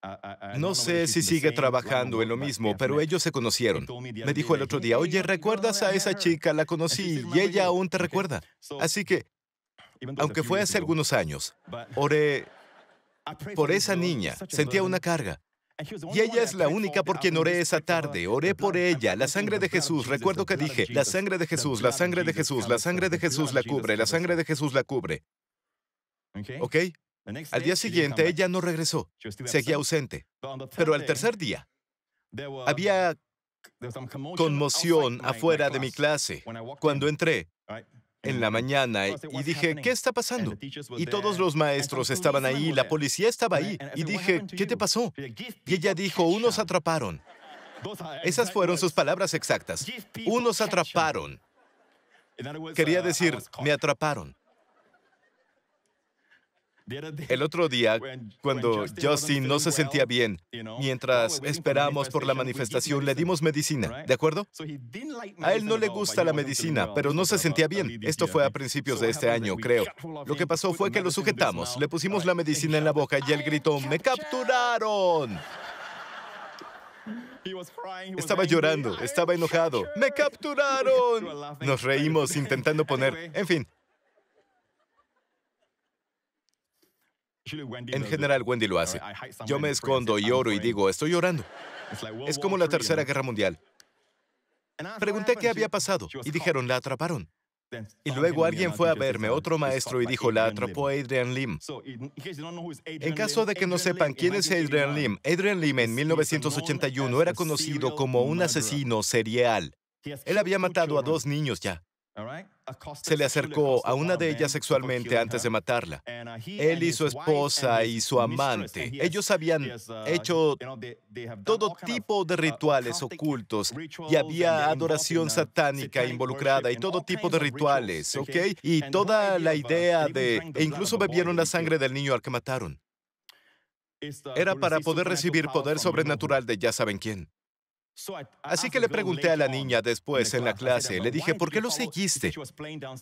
Ah, ah, ah, no sé si sigue trabajando en lo mismo, pero ellos se conocieron. Me dijo el otro día, oye, ¿recuerdas a esa chica? La conocí y ella aún te recuerda. Así que, aunque fue hace algunos años, oré por esa niña, sentía una carga. Y ella es la única por quien oré esa tarde. Oré por ella, la sangre de Jesús. Recuerdo que dije, la sangre de Jesús, la sangre de Jesús, la sangre de Jesús la cubre, la sangre de Jesús la cubre. ¿Ok? Al día siguiente ella no regresó, seguía ausente. Pero al tercer día, había conmoción afuera de mi clase cuando entré en la mañana y dije, ¿qué está pasando? Y todos los maestros estaban ahí, la policía estaba ahí. Y dije, ¿qué te pasó? Y ella dijo, unos atraparon. Esas fueron sus palabras exactas. Unos atraparon. Quería uh, decir, me atraparon. El otro día, cuando Justin no se sentía bien, mientras esperamos por la manifestación, le dimos medicina, ¿de acuerdo? A él no le gusta la medicina, pero no se sentía oh, bien. Esto fue a principios de este año, creo. Lo que pasó fue que lo sujetamos, le pusimos la medicina en la boca y él gritó, ¡Me capturaron! Estaba llorando, estaba enojado. ¡Me capturaron! Nos reímos intentando poner... En fin, En general, Wendy lo hace. Yo me escondo y oro y digo, estoy llorando. Es como la Tercera Guerra Mundial. Pregunté qué había pasado y dijeron, la atraparon. Y luego alguien fue a verme, otro maestro, y dijo, la atrapó Adrian Lim. En caso de que no sepan quién es Adrian Lim, Adrian Lim en 1981 era conocido como un asesino serial. Él había matado a dos niños ya. Se le acercó a una de ellas sexualmente antes de matarla. Uh, Él y su esposa y su amante, ellos habían uh, hecho todo tipo de uh, rituales ocultos y había adoración satánica involucrada y todo tipo de rituales, ¿ok? Y toda la idea de... E incluso bebieron la sangre del niño al que mataron. Era para poder recibir poder sobrenatural de ya saben quién. Así que le pregunté a la niña después en la clase, le dije, ¿por qué lo seguiste?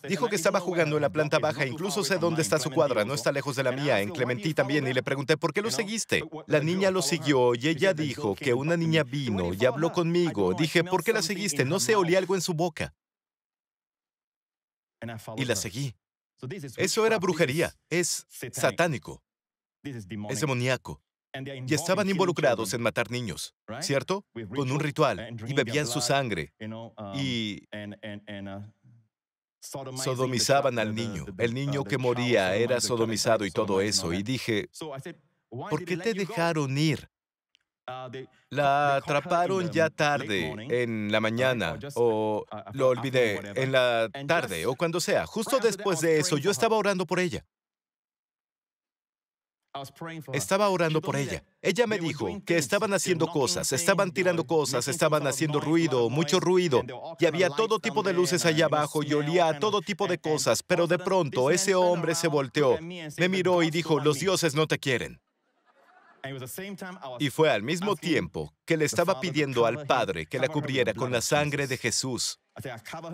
Dijo que estaba jugando en la planta baja, incluso sé dónde está su cuadra, no está lejos de la mía, en Clementí también, y le pregunté, ¿por qué lo seguiste? La niña lo siguió y ella dijo que una niña vino y habló conmigo. Dije, ¿por qué la seguiste? No sé, olía algo en su boca. Y la seguí. Eso era brujería, es satánico, es demoníaco y estaban involucrados en matar niños, ¿cierto? Con un ritual, y bebían su sangre, um, y uh, sodomizaban al niño. El uh, niño que moría era sodomizado y todo eso. Y dije, ¿por qué te dejaron ir? Uh, la atraparon ya tarde, en la mañana, o lo olvidé, en la tarde, o cuando sea. Justo después de eso, yo estaba orando por ella. Estaba orando por ella. Ella me dijo que estaban haciendo cosas, estaban tirando cosas, estaban haciendo ruido, mucho ruido, y había todo tipo de luces allá abajo y olía a todo tipo de cosas, pero de pronto ese hombre se volteó, me miró y dijo, los dioses no te quieren. Y fue al mismo tiempo que le estaba pidiendo al Padre que la cubriera con la sangre de Jesús.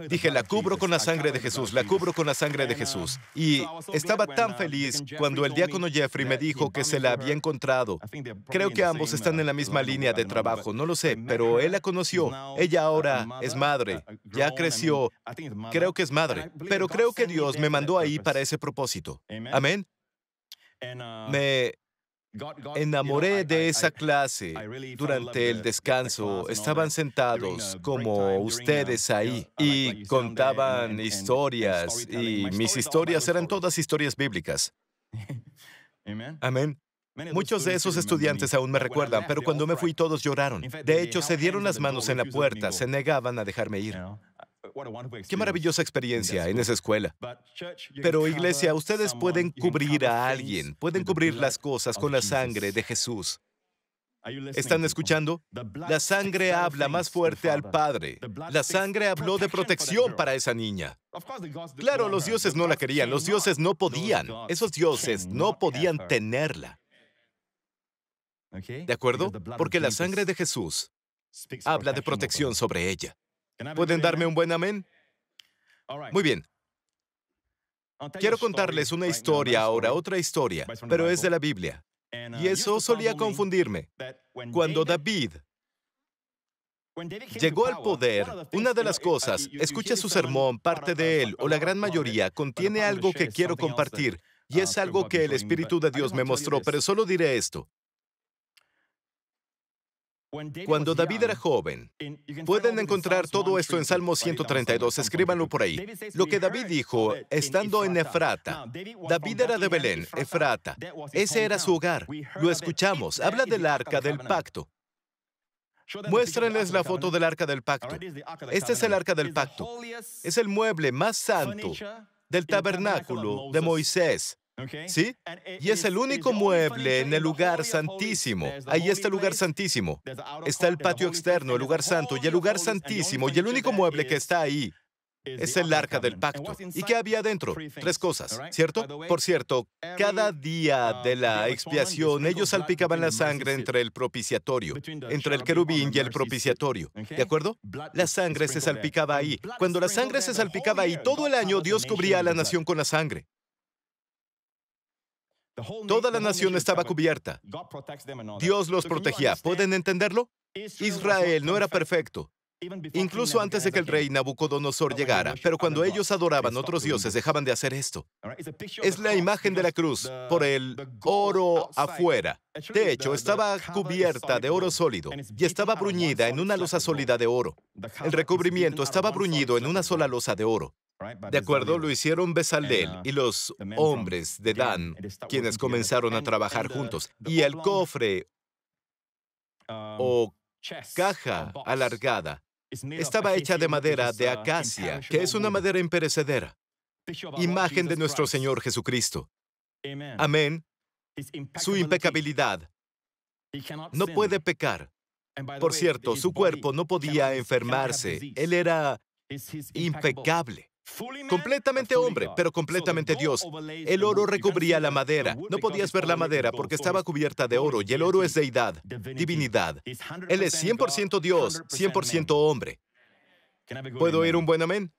Dije, la cubro con la sangre de Jesús, la cubro con la sangre de Jesús. Y estaba tan uh, feliz cuando el diácono Jeffrey me dijo que se la había encontrado. Creo que ambos están en uh, la misma línea de trabajo, no lo sé, pero él la conoció. Ella ahora es madre, uh, ya creció, creo que es madre, pero creo que Dios me mandó ahí para ese propósito. Amén. Me Enamoré de esa clase. Durante el descanso estaban sentados uh, como uh, ustedes ahí y contaban historias y mis historias eran todas historias bíblicas. Amén. Muchos de esos estudiantes aún me recuerdan, pero cuando me fui todos lloraron. De hecho, se dieron las manos en la puerta, se negaban a dejarme ir. Qué maravillosa experiencia en esa escuela. Pero iglesia, ustedes pueden cubrir a alguien, pueden cubrir las cosas con la sangre de Jesús. ¿Están escuchando? La sangre habla más fuerte al Padre. La sangre habló de protección para esa niña. Claro, los dioses no la querían, los dioses no podían. Esos dioses no podían tenerla. ¿De acuerdo? Porque la sangre de Jesús habla de protección sobre ella. ¿Pueden darme un buen amén? Muy bien. Quiero contarles una historia ahora, otra historia, pero es de la Biblia. Uh, y eso solía confundirme. Cuando David llegó al poder, una de las uh, cosas, escucha su sermón, parte de él, o la gran mayoría, contiene algo que quiero compartir. Y uh, es algo que el Espíritu de Dios me mostró, pero solo diré esto. Cuando David era joven, pueden encontrar todo esto en Salmo 132, escríbanlo por ahí. Lo que David dijo, estando en Efrata, David era de Belén, Efrata, ese era su hogar, lo escuchamos, habla del arca del pacto. Muéstrenles la foto del arca del pacto. Este es el arca del pacto. Es el mueble más santo del tabernáculo de Moisés. ¿Sí? Y es el único mueble en el lugar santísimo. Ahí está el lugar santísimo. Está el patio externo, el lugar santo y el lugar santísimo. Y el único mueble que está ahí es el arca del pacto. ¿Y qué había dentro? Tres cosas, ¿cierto? Por cierto, cada día uh, de la expiación ellos salpicaban la sangre entre el propiciatorio, entre el querubín y el propiciatorio. ¿De acuerdo? La sangre se salpicaba ahí. Cuando la sangre se salpicaba ahí, todo el año Dios cubría a la nación con la sangre. Toda la nación estaba cubierta. Dios los protegía. ¿Pueden entenderlo? Israel no era perfecto. Incluso antes de que el rey Nabucodonosor llegara, pero cuando ellos adoraban otros dioses dejaban de hacer esto. Es la imagen de la cruz por el oro afuera. De hecho, estaba cubierta de oro sólido y estaba bruñida en una losa sólida de oro. El recubrimiento estaba bruñido en una sola losa de oro. De acuerdo, lo hicieron Bezalel y uh, los hombres de Dan, quienes comenzaron a trabajar juntos. Y el cofre um, o uh, caja alargada estaba hecha de madera de uh, acacia, que es una madera imperecedera, imagen de nuestro Señor Jesucristo. Amén. Su impecabilidad. No puede pecar. Por cierto, su cuerpo no podía enfermarse. Él era impecable. Completamente hombre, pero completamente Dios. El oro recubría la madera. No podías ver la madera porque estaba cubierta de oro y el oro es deidad, divinidad. Él es 100% Dios, 100% hombre. ¿Puedo oír un buen amén?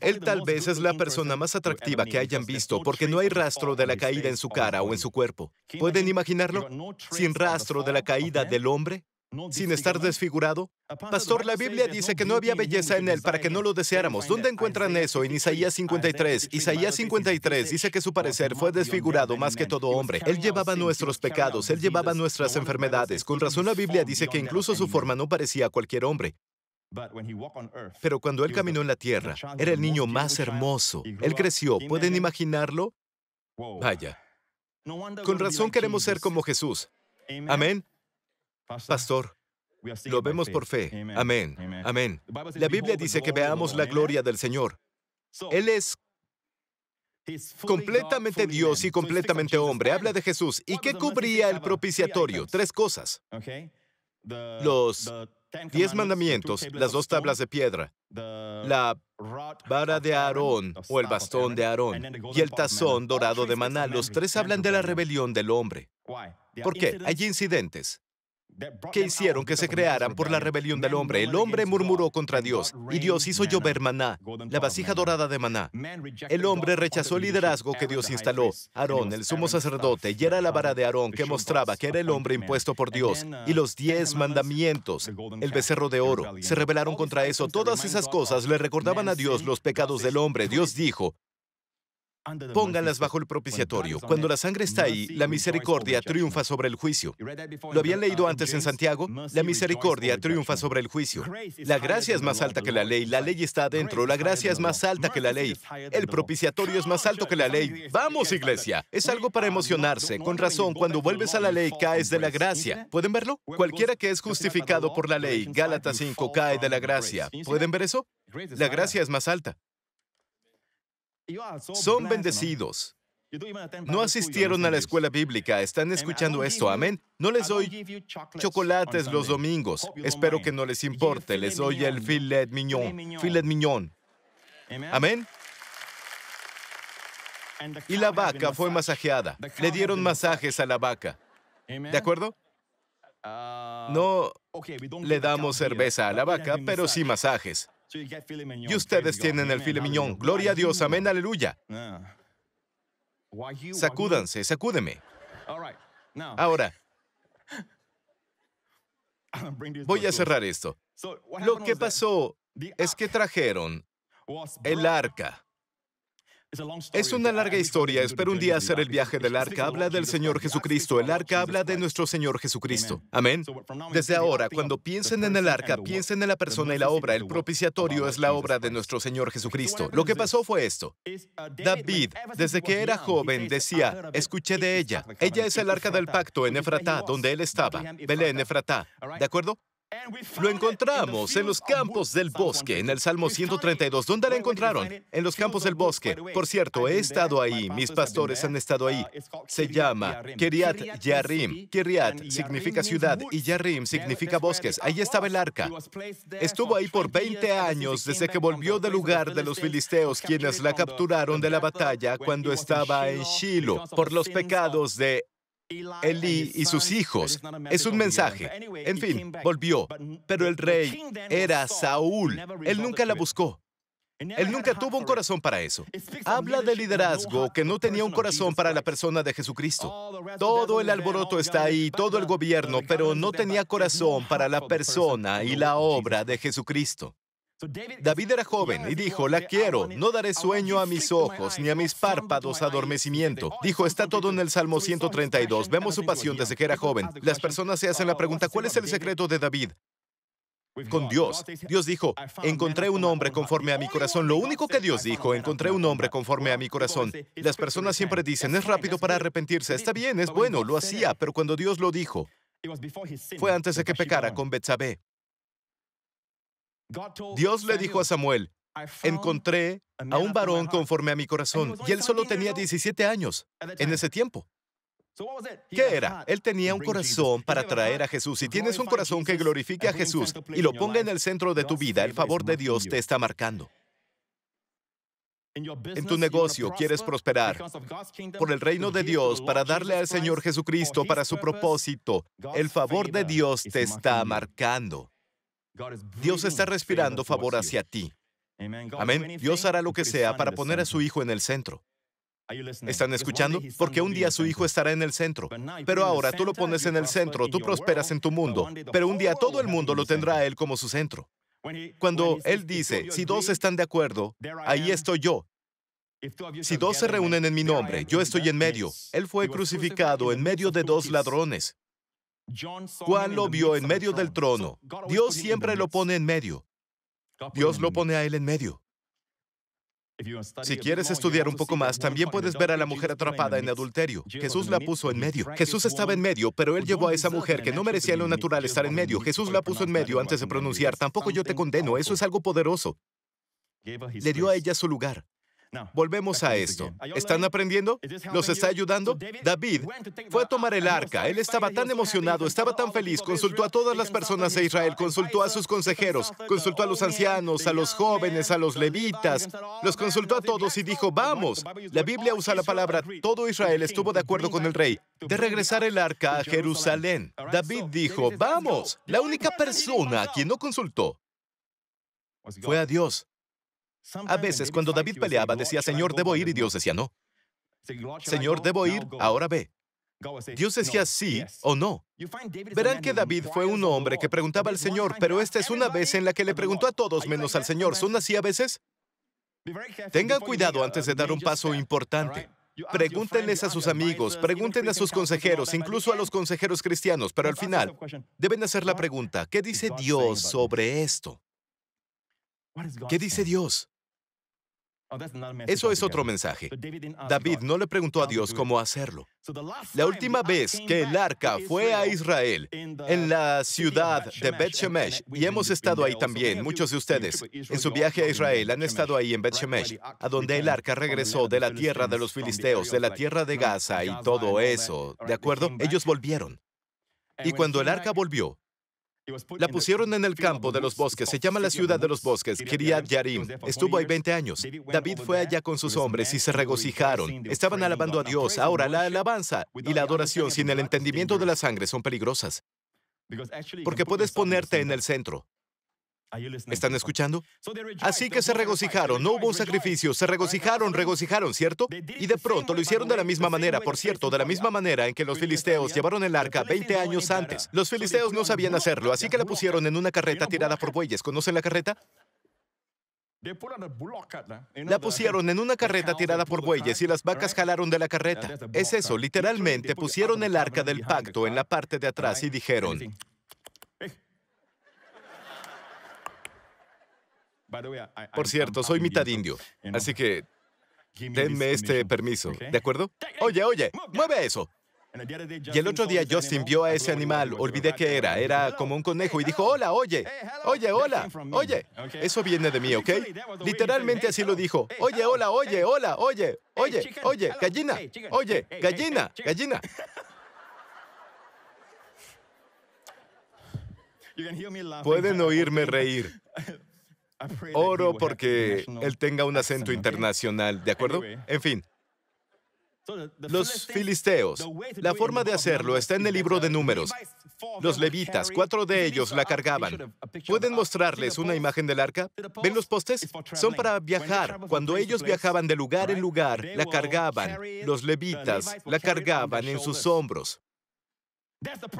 Él tal vez es la persona más atractiva que hayan visto porque no hay rastro de la caída en su cara o en su cuerpo. ¿Pueden imaginarlo? Sin rastro de la caída del hombre sin estar desfigurado? Pastor, la Biblia dice que no había belleza en él para que no lo deseáramos. ¿Dónde encuentran eso? En Isaías 53. Isaías 53 dice que su oh, parecer fue desfigurado más que todo hombre. Él llevaba nuestros pecados, él llevaba nuestras enfermedades. Con razón la Biblia dice que incluso su forma no parecía a cualquier hombre. Pero cuando él caminó en la tierra, era el niño más hermoso. Él creció, ¿pueden imaginarlo? Vaya. Con razón queremos ser como Jesús. Amén. Pastor, lo vemos por fe. Amén. Amén. La Biblia dice que veamos la gloria del Señor. Él es completamente Dios y completamente hombre. Habla de Jesús. ¿Y qué cubría el propiciatorio? Tres cosas. Los diez mandamientos, las dos tablas de piedra, la vara de Aarón o el bastón de Aarón y el tazón dorado de maná. Los tres hablan de la rebelión del hombre. ¿Por qué? Hay incidentes que hicieron que se crearan por la rebelión del hombre. El hombre murmuró contra Dios y Dios hizo llover maná, la vasija dorada de maná. El hombre rechazó el liderazgo que Dios instaló. Aarón, el sumo sacerdote, y era la vara de Aarón que mostraba que era el hombre impuesto por Dios. Uh, y los diez mandamientos, el becerro de oro, se rebelaron contra eso. Todas esas cosas le recordaban a Dios los pecados del hombre. Dios dijo, Pónganlas bajo el propiciatorio. Cuando la sangre está ahí, la misericordia triunfa sobre el juicio. ¿Lo habían leído antes en Santiago? La misericordia triunfa sobre el juicio. La gracia es más alta que la ley, la ley está adentro, la gracia es más alta que la ley. El propiciatorio es más alto que la ley. Vamos, iglesia. Es algo para emocionarse. Con razón, cuando vuelves a la ley, caes de la gracia. ¿Pueden verlo? Cualquiera que es justificado por la ley, Gálatas 5, cae de la gracia. ¿Pueden ver eso? La gracia es más alta. Son bendecidos. No asistieron a la escuela bíblica, están em, escuchando esto, amén. No les doy chocolates los domingos. Espero que no les importe. Les doy el filet mignon. Filet mignon. Amén. Y la vaca fue masajeada. Le dieron masajes a la vaca. ¿De acuerdo? Uh, no le damos cerveza a la vaca, pero sí masajes. Y ustedes tienen el filet miñón. Gloria a Dios, amén, aleluya. Ah. Sacúdanse, sacúdeme. Ahora, voy a cerrar esto. Lo que pasó es que trajeron el arca es una larga historia. Espero un día hacer el viaje del arca. Habla del Señor Jesucristo. El arca habla de nuestro Señor Jesucristo. Amén. Desde ahora, cuando piensen en el arca, piensen en la persona y la obra. El propiciatorio es la obra de nuestro Señor Jesucristo. Lo que pasó fue esto. Uh, David, desde que era joven, decía, escuché de ella. Ella es el arca del pacto en Efratá, donde él estaba. en Efratá. ¿De acuerdo? Lo encontramos en los campos del bosque, en el Salmo 132. ¿Dónde la encontraron? En los campos del bosque. Por cierto, he estado ahí, mis pastores han estado ahí. Uh, Se llama Kiriat Yarim. Kiriat significa ciudad y Yarim significa bosques. Ahí estaba el arca. Estuvo ahí por 20 años desde que volvió del lugar de los filisteos, quienes la capturaron de la batalla cuando estaba en Shiloh por los pecados de Elí y sus hijos. Es un mensaje. En fin, volvió. Pero el rey era Saúl. Él nunca la buscó. Él nunca tuvo un corazón para eso. Habla de liderazgo que no tenía un corazón para la persona de Jesucristo. Todo el alboroto está ahí, todo el gobierno, pero no tenía corazón para la persona y la obra de Jesucristo. David era joven y dijo, la quiero, no daré sueño a mis ojos ni a mis párpados adormecimiento. Oh, dijo, está todo en el Salmo 132. Vemos su pasión desde que era joven. Las personas se hacen oh, la pregunta, ¿cuál es el secreto de David? Con Dios. Dios dijo, encontré un hombre conforme a mi corazón. Lo único que Dios dijo, encontré un hombre conforme a mi corazón. Las personas siempre dicen, es rápido para arrepentirse. Está bien, es bueno, lo hacía, pero cuando Dios lo dijo, fue antes de que pecara con Betsabé. Dios le dijo a Samuel, encontré a un varón conforme a mi corazón, y él solo tenía 17 años en ese tiempo. ¿Qué era? Él tenía un corazón para traer a Jesús. Si tienes un corazón que glorifique a Jesús y lo ponga en el centro de tu vida, el favor de Dios te está marcando. En tu negocio quieres prosperar por el reino de Dios para darle al Señor Jesucristo para su propósito. El favor de Dios te está marcando. Dios está respirando favor hacia ti. Amén. Dios hará lo que sea para poner a su hijo en el centro. ¿Están escuchando? Porque un día su hijo estará en el centro. Pero ahora tú lo pones en el centro, tú prosperas en tu mundo, pero un día todo el mundo lo tendrá a él como su centro. Cuando él dice, si dos están de acuerdo, ahí estoy yo. Si dos se reúnen en mi nombre, yo estoy en medio. Él fue crucificado en medio de dos ladrones. Juan lo vio en medio del trono. Dios siempre lo pone en medio. Dios lo pone a él en medio. Si quieres estudiar un poco más, también puedes ver a la mujer atrapada en adulterio. Jesús la puso en medio. Jesús estaba en medio, pero él llevó a esa mujer que no merecía lo natural estar en medio. Jesús la puso en medio antes de pronunciar, tampoco yo te condeno, eso es algo poderoso. Le dio a ella su lugar. Volvemos a esto. ¿Están aprendiendo? ¿Los está ayudando? David fue a tomar el arca. Él estaba tan emocionado, estaba tan feliz, consultó a todas las personas de Israel, consultó a sus consejeros, consultó a los ancianos, a los jóvenes, a los levitas, los consultó a todos y dijo, vamos. La Biblia usa la palabra, todo Israel estuvo de acuerdo con el rey, de regresar el arca a Jerusalén. David dijo, vamos. La única persona a quien no consultó fue a Dios. A veces cuando David peleaba decía, Señor, debo ir y Dios decía, no. Señor, debo ir, ahora ve. Dios decía sí o no. Verán que David fue un hombre que preguntaba al Señor, pero esta es una vez en la que le preguntó a todos menos al Señor. ¿Son así a veces? Tengan cuidado antes de uh, dar un paso importante. Pregúntenles a sus amigos, pregúntenle a sus consejeros, incluso a los consejeros cristianos, pero al final deben hacer la pregunta, ¿qué dice Dios sobre esto? ¿Qué dice Dios? Oh, eso es otro mensaje. David no le preguntó a Dios cómo hacerlo. La última vez que el arca fue a Israel, en la ciudad de Bet Shemesh, y hemos estado ahí también, muchos de ustedes, en su viaje a Israel han estado ahí en Bet Shemesh, a donde el arca regresó de la tierra de los filisteos, de la tierra de Gaza y todo eso, ¿de acuerdo? Ellos volvieron. Y cuando el arca volvió, la pusieron en el campo de los bosques, se llama la ciudad de los bosques, Kiryat Yarim. Estuvo ahí 20 años. David fue allá con sus hombres y se regocijaron. Estaban alabando a Dios. Ahora, la alabanza y la adoración sin el entendimiento de la sangre son peligrosas. Porque puedes ponerte en el centro. ¿Están escuchando? Así que se regocijaron, no hubo un sacrificio, se regocijaron, regocijaron, ¿cierto? Y de pronto lo hicieron de la misma manera, por cierto, de la misma manera en que los filisteos llevaron el arca 20 años antes. Los filisteos no sabían hacerlo, así que la pusieron en una carreta tirada por bueyes. ¿Conocen la carreta? La pusieron en una carreta tirada por bueyes y las vacas jalaron de la carreta. Es eso, literalmente pusieron el arca del pacto en la parte de atrás y dijeron, Por cierto, soy mitad indio, así que denme este permiso, ¿de acuerdo? Oye, oye, mueve eso. Y el otro día Justin vio a ese animal, olvidé qué era, era como un conejo y dijo, hola, oye, oye, hola, oye. Eso viene de mí, ¿ok? Literalmente así lo dijo, oye, hola, oye, hola, oye, oye, oye, gallina, oye, gallina, gallina. Pueden oírme reír. Oro porque él tenga un acento internacional, ¿de acuerdo? En fin. Los filisteos. La forma de hacerlo está en el libro uh, de números. Los levitas, cuatro de ellos la cargaban. ¿Pueden mostrarles una imagen del arca? ¿Ven los postes? Son para viajar. Cuando ellos viajaban de lugar en lugar, la cargaban. Los levitas la cargaban en sus hombros.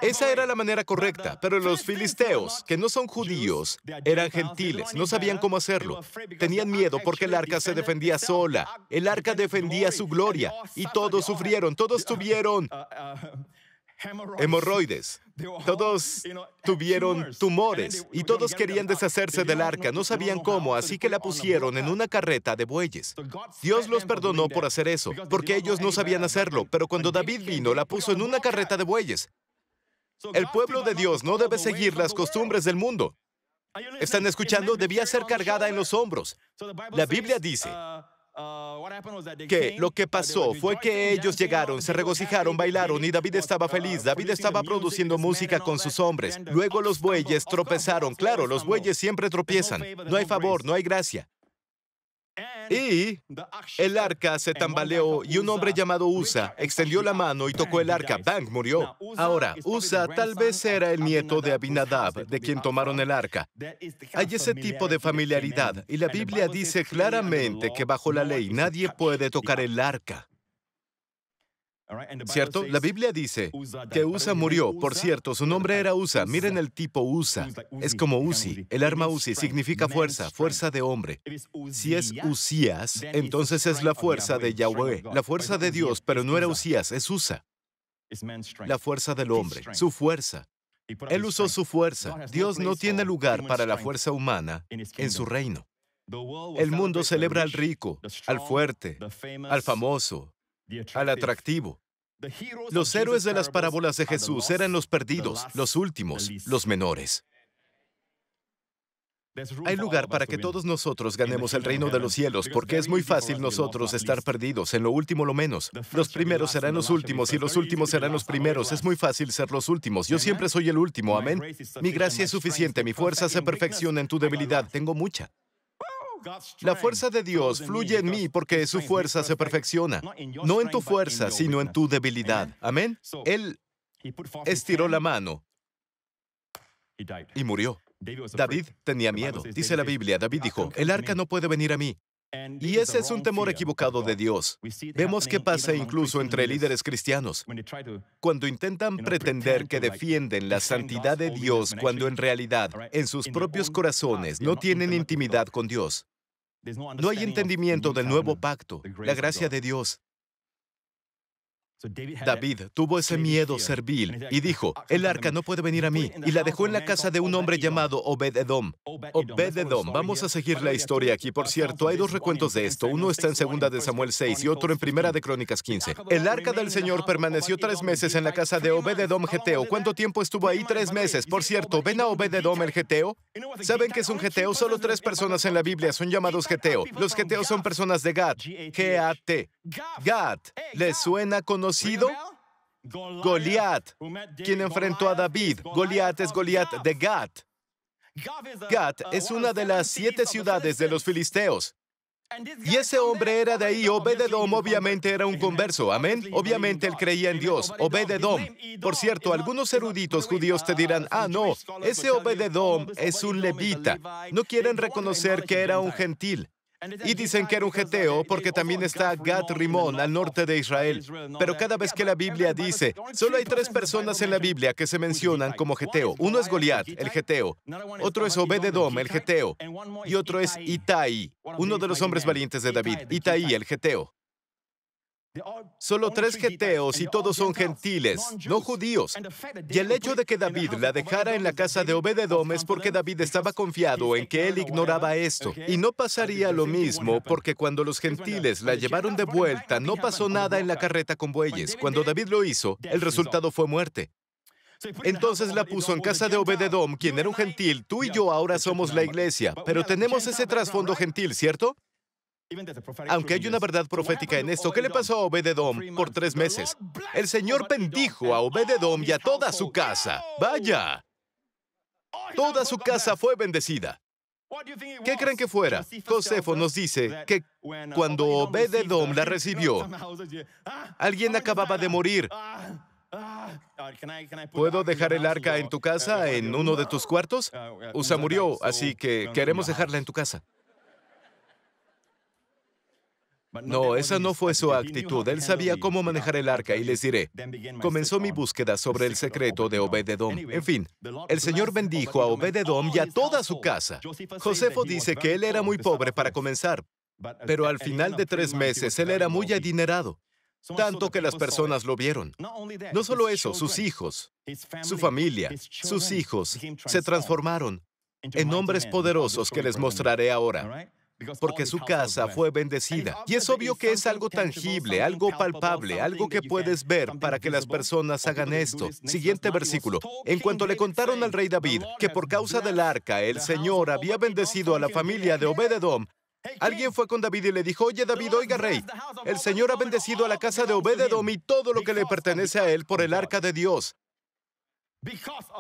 Esa era la manera correcta, pero los filisteos, que no son judíos, eran gentiles, no sabían cómo hacerlo. Tenían miedo porque el arca se defendía sola, el arca defendía su gloria, y todos sufrieron, todos tuvieron uh, uh, uh, hemorroides, todos tuvieron tumores, y todos querían deshacerse del arca, no sabían cómo, así que la pusieron en una carreta de bueyes. Dios los perdonó por hacer eso, porque ellos no sabían hacerlo, pero cuando David vino, la puso en una carreta de bueyes. El pueblo de Dios no debe seguir las costumbres del mundo. ¿Están escuchando? Debía ser cargada en los hombros. La Biblia dice uh, uh, que lo que uh, pasó fue que ellos llegaron, se regocijaron, bailaron y David estaba feliz. David estaba produciendo música con sus hombres. Luego los bueyes oh, tropezaron. Claro, los bueyes siempre tropiezan. No hay favor, no hay gracia. Y el arca se tambaleó y un hombre llamado Usa extendió la mano y tocó el arca. Bang murió. Ahora, Usa tal vez era el nieto de Abinadab, de quien tomaron el arca. Hay ese tipo de familiaridad y la Biblia dice claramente que bajo la ley nadie puede tocar el arca. ¿Cierto? La Biblia dice que Usa murió. Por cierto, su nombre era Usa. Miren el tipo Usa. Es como Uzi. El arma Uzi significa fuerza, fuerza de hombre. Si es Usías, entonces es la fuerza de Yahweh, la fuerza de Dios, pero no era Usías, es Usa. La fuerza del hombre, su fuerza. Él usó su fuerza. Dios no tiene lugar para la fuerza humana en su reino. El mundo celebra al rico, al fuerte, al famoso, al atractivo. Los héroes de las parábolas de Jesús eran los perdidos, los últimos, los menores. Hay lugar para que todos nosotros ganemos el reino de los cielos, porque es muy fácil nosotros estar perdidos, en lo último lo menos. Los primeros serán los últimos y los últimos serán los primeros. Es muy fácil ser los últimos. Yo siempre soy el último, amén. Mi gracia es suficiente, mi fuerza se perfecciona en tu debilidad. Tengo mucha. La fuerza de Dios fluye en mí porque su fuerza se perfecciona. No en tu fuerza, sino en tu debilidad. Amén. Él estiró la mano y murió. David tenía miedo. Dice la Biblia, David dijo, el arca no puede venir a mí. Y ese es un temor equivocado de Dios. Vemos que pasa incluso entre líderes cristianos, cuando intentan pretender que defienden la santidad de Dios cuando en realidad en sus propios corazones no tienen intimidad con Dios. No hay entendimiento del nuevo pacto, la gracia de Dios, David tuvo ese miedo servil y dijo, el arca no puede venir a mí, y la dejó en la casa de un hombre llamado obededom. Obededom, vamos a seguir la historia aquí. Por cierto, hay dos recuentos de esto. Uno está en 2 de Samuel 6 y otro en 1 de Crónicas 15. El arca del Señor permaneció tres meses en la casa de obededom Geteo. ¿Cuánto tiempo estuvo ahí? Tres meses. Por oh, cierto, ¿ven a obededom el Geteo? ¿Saben qué es un Geteo? Solo tres personas en la Biblia son llamados Geteo. Los Geteos son personas de Gat. G-A-T. Gat. ¿Les suena con conocido Goliat, quien enfrentó a David. Goliat es Goliat de Gat. Gat es una de las siete ciudades de los filisteos. Y ese hombre era de ahí, Obededom obviamente era un converso, amén. Obviamente él creía en Dios, Obededom. Por cierto, algunos eruditos judíos te dirán, ah, no, ese Obededom es un levita. No quieren reconocer que era un gentil. Y dicen que era un geteo porque también está Gat Rimón al norte de Israel. Pero cada vez que la Biblia dice, solo hay tres personas en la Biblia que se mencionan como geteo. Uno es Goliat, el geteo. Otro es Obededom, el geteo. Y otro es Itai, uno de los hombres valientes de David. Itai, el geteo. Solo tres geteos y todos son gentiles, no judíos. Y el hecho de que David la dejara en la casa de Obededom es porque David estaba confiado en que él ignoraba esto. Y no pasaría lo mismo porque cuando los gentiles la llevaron de vuelta, no pasó nada en la carreta con bueyes. Cuando David lo hizo, el resultado fue muerte. Entonces la puso en casa de Obededom, quien era un gentil. Tú y yo ahora somos la iglesia, pero tenemos ese trasfondo gentil, ¿cierto? Aunque hay una verdad profética en esto, ¿qué le pasó a Obededom por tres meses? El Señor bendijo a Obededom y a oh, toda su casa. Vaya. Oh, toda su casa fue bendecida. ¿Qué creen que fuera? Josefo nos dice que uh, cuando Obededom la recibió, ah, alguien acababa de morir. Ah, ah. ¿Puedo dejar el arca en tu casa, uh, uh, en uno de tus cuartos? Usa murió, así oh, que queremos dejarla en tu casa. No, esa no fue su actitud. Él sabía cómo manejar el arca y les diré, comenzó mi búsqueda sobre el secreto de Obededom. En fin, el Señor bendijo a Obededom y a toda su casa. Josefo dice que él era muy pobre para comenzar, pero al final de tres meses él era muy adinerado, tanto que las personas lo vieron. No solo eso, sus hijos, su familia, sus hijos se transformaron en hombres poderosos que les mostraré ahora porque su casa fue bendecida. Y es obvio que es algo tangible, algo palpable, algo que puedes ver para que las personas hagan esto. Siguiente versículo. En cuanto le contaron al rey David que por causa del arca el Señor había bendecido a la familia de Obededom, Alguien fue con David y le dijo, oye David, oiga rey, el Señor ha bendecido a la casa de Obededom y todo lo que le pertenece a él por el arca de Dios.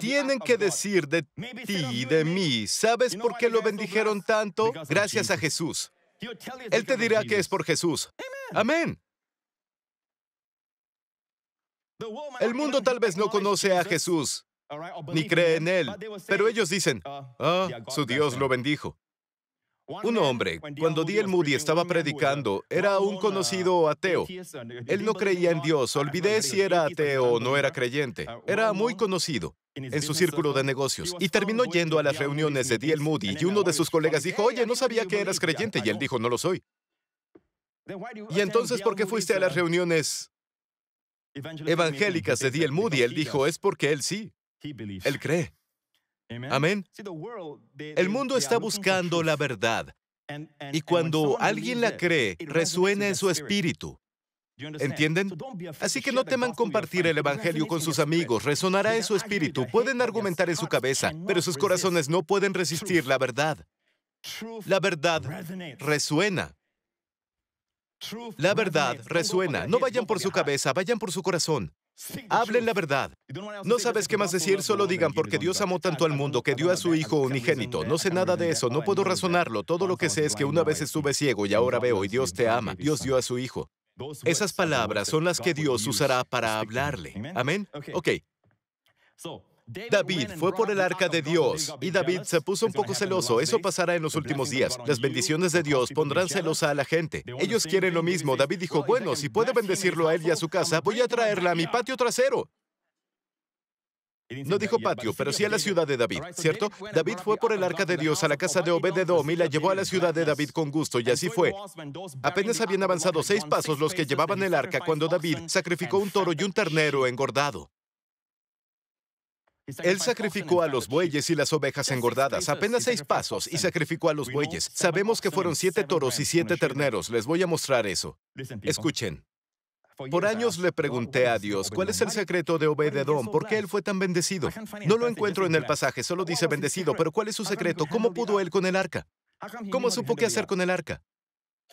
Tienen que decir de ti y de mí, ¿sabes por qué lo bendijeron tanto? Gracias a Jesús. Él te dirá que es por Jesús. Amén. El mundo tal vez no conoce a Jesús ni cree en Él, pero ellos dicen, oh, ah, su Dios lo bendijo. Un hombre, cuando D.L. Moody estaba predicando, era un conocido ateo. Él no creía en Dios, olvidé si era ateo o no era creyente. Era muy conocido en su círculo de negocios y terminó yendo a las reuniones de D.L. Moody y uno de sus colegas dijo, oye, no sabía que eras creyente y él dijo, no lo soy. Y entonces, ¿por qué fuiste a las reuniones evangélicas de D.L. Moody? Él dijo, es porque él sí, él cree. Amén. El mundo está buscando la verdad. Y cuando alguien la cree, resuena en su espíritu. ¿Entienden? Así que no teman compartir el Evangelio con sus amigos, resonará en su espíritu, pueden argumentar en su cabeza, pero sus corazones no pueden resistir la verdad. La verdad resuena. La verdad resuena. No vayan por su cabeza, vayan por su corazón. Hablen la verdad. No sabes qué más decir, solo digan porque Dios amó tanto al mundo que dio a su Hijo unigénito. No sé nada de eso, no puedo razonarlo. Todo lo que sé es que una vez estuve ciego y ahora veo y Dios te ama. Dios dio a su Hijo. Esas palabras son las que Dios usará para hablarle. Amén. Ok. David fue por el arca de Dios y David se puso un poco celoso. Eso pasará en los últimos días. Las bendiciones de Dios pondrán celosa a la gente. Ellos quieren lo mismo. David dijo, bueno, si puede bendecirlo a él y a su casa, voy a traerla a mi patio trasero. No dijo patio, pero sí a la ciudad de David, ¿cierto? David fue por el arca de Dios a la casa de Obededom y la llevó a la ciudad de David con gusto, y así fue. Apenas habían avanzado seis pasos los que llevaban el arca cuando David sacrificó un toro y un ternero engordado. Él sacrificó a los bueyes y las ovejas engordadas, apenas seis pasos, y sacrificó a los bueyes. Sabemos que fueron siete toros y siete terneros. Les voy a mostrar eso. Escuchen. Por años le pregunté a este Dios, ¿cuál es el secreto de Obededón? ¿Por qué él fue tan bendecido? No lo encuentro en el pasaje, solo dice bendecido, pero ¿cuál es su secreto? ¿Cómo pudo él con el arca? ¿Cómo supo qué hacer con el arca?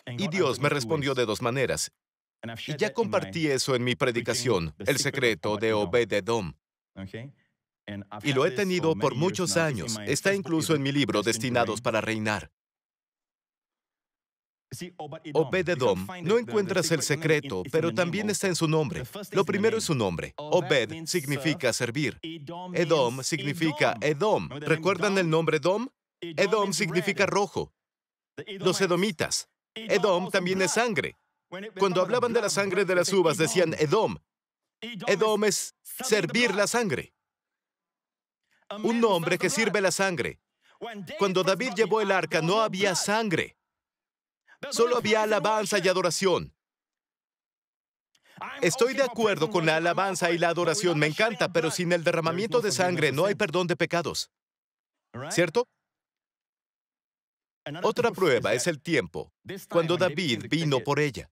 Y Dios me respondió de dos maneras. Y ya compartí eso en mi predicación, el secreto de Obededón. Y lo he tenido por muchos años. Está incluso en mi libro Destinados para Reinar. Obed-Edom, no encuentras el secreto, pero también está en su nombre. Lo primero es su nombre. Oh, Obed significa uh, servir. Edom significa Edom. ¿Recuerdan el nombre Edom? Edom significa rojo. Los edomitas. Edom también es sangre. Cuando hablaban de la sangre de las uvas decían Edom. Edom es servir la sangre un hombre que sirve la sangre. Cuando David llevó el arca no había sangre, solo había alabanza y adoración. Estoy de acuerdo con la alabanza y la adoración, me encanta, pero sin el derramamiento de sangre no hay perdón de pecados. ¿Cierto? Otra prueba es el tiempo, cuando David vino por ella.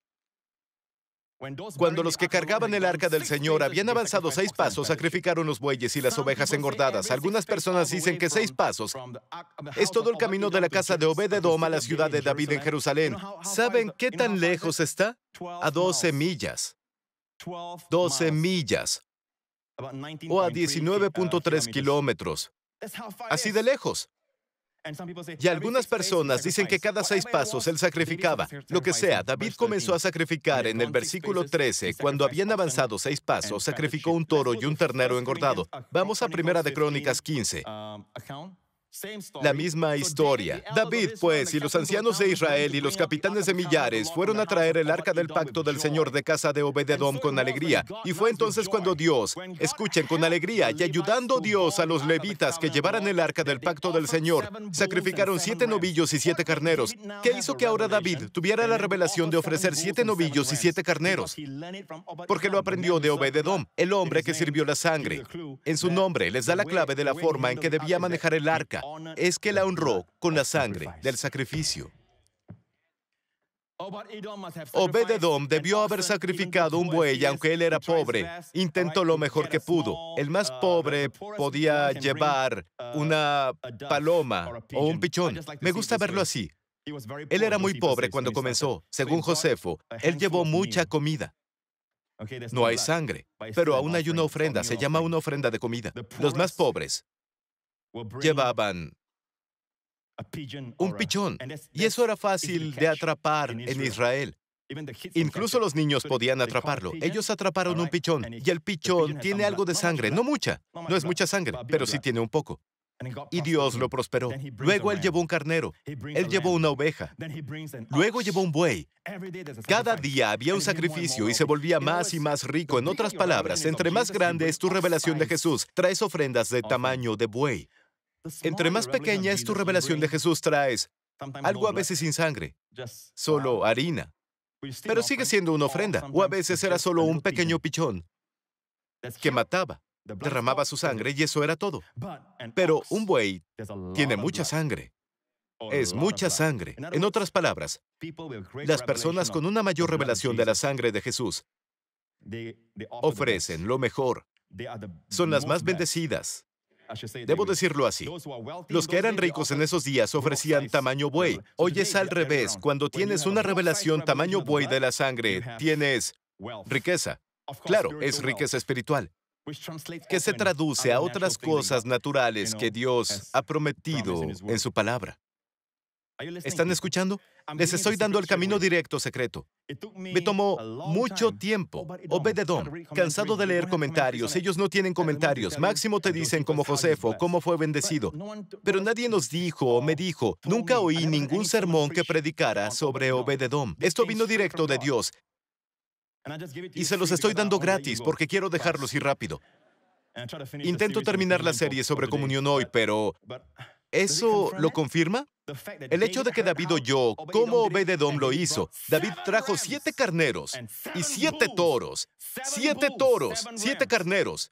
Cuando los que cargaban el arca del Señor habían avanzado seis pasos, sacrificaron los bueyes y las ovejas engordadas. Algunas personas dicen que seis pasos es todo el camino de la casa de Obededom a la ciudad de David en Jerusalén. ¿Saben qué tan lejos está? A 12 millas. 12 millas. O a 19.3 kilómetros. Así de lejos. Y algunas personas dicen que cada seis pasos él sacrificaba. Lo que sea, David comenzó a sacrificar en el versículo 13. Cuando habían avanzado seis pasos, sacrificó un toro y un ternero engordado. Vamos a Primera de Crónicas 15. La misma historia. David, pues, y los ancianos de Israel y los capitanes de millares fueron a traer el arca del pacto del Señor de casa de Obededom con alegría. Y fue entonces cuando Dios, escuchen con alegría, y ayudando Dios a los levitas que llevaran el arca del pacto del Señor, sacrificaron siete novillos y siete carneros, ¿Qué hizo que ahora David tuviera la revelación de ofrecer siete novillos y siete carneros, porque lo aprendió de Obededom, el hombre que sirvió la sangre. En su nombre les da la clave de la forma en que debía manejar el arca es que la honró con la sangre del sacrificio. Obededom debió haber sacrificado un buey, aunque él era pobre. Intentó lo mejor que pudo. El más pobre podía llevar una paloma o un pichón. Me gusta verlo así. Él era muy pobre cuando comenzó. Según Josefo, él llevó mucha comida. No hay sangre, pero aún hay una ofrenda, se llama una ofrenda de comida. Los más pobres llevaban un pichón. Y eso era fácil de atrapar en Israel. Incluso los niños podían atraparlo. Ellos atraparon un pichón y el pichón tiene algo de sangre, no mucha, no es mucha sangre, pero sí tiene un poco. Y Dios lo prosperó. Luego él llevó un carnero, él llevó una oveja, luego llevó un buey. Cada día había un sacrificio y se volvía más y más rico. En otras palabras, entre más grande es tu revelación de Jesús, traes ofrendas de tamaño de buey. Pues Entre más pequeña es tu revelación de Jesús, traes algo a veces sin sangre, solo harina, pero sigue siendo una oh, ofrenda, o a veces era solo un pequeño pichón que mataba, derramaba su sangre y eso era todo. Pero un buey tiene mucha sangre. Es mucha sangre. En otras palabras, las personas con una mayor revelación de la sangre de Jesús ofrecen lo mejor. Son las más bendecidas. Debo decirlo así. Los que eran ricos en esos días ofrecían tamaño buey. Hoy es al revés. Cuando tienes una revelación tamaño buey de la sangre, tienes riqueza. Claro, es riqueza espiritual, que se traduce a otras cosas naturales que Dios ha prometido en su palabra. ¿Están escuchando? Les estoy dando el camino directo secreto. Me tomó mucho tiempo. Obededón, oh, oh, cansado de leer comentarios. Ellos no tienen comentarios. Máximo te dicen como Josefo, cómo fue bendecido. Pero nadie nos dijo o me dijo. Nunca oí ningún sermón que predicara sobre Obededón. Esto vino directo de Dios. Y se los estoy dando gratis porque quiero dejarlos ir rápido. Intento terminar la serie sobre comunión hoy, pero ¿Eso lo confirma? El hecho de que David oyó como Obededom lo hizo. David trajo siete carneros y siete toros. Siete toros, siete carneros.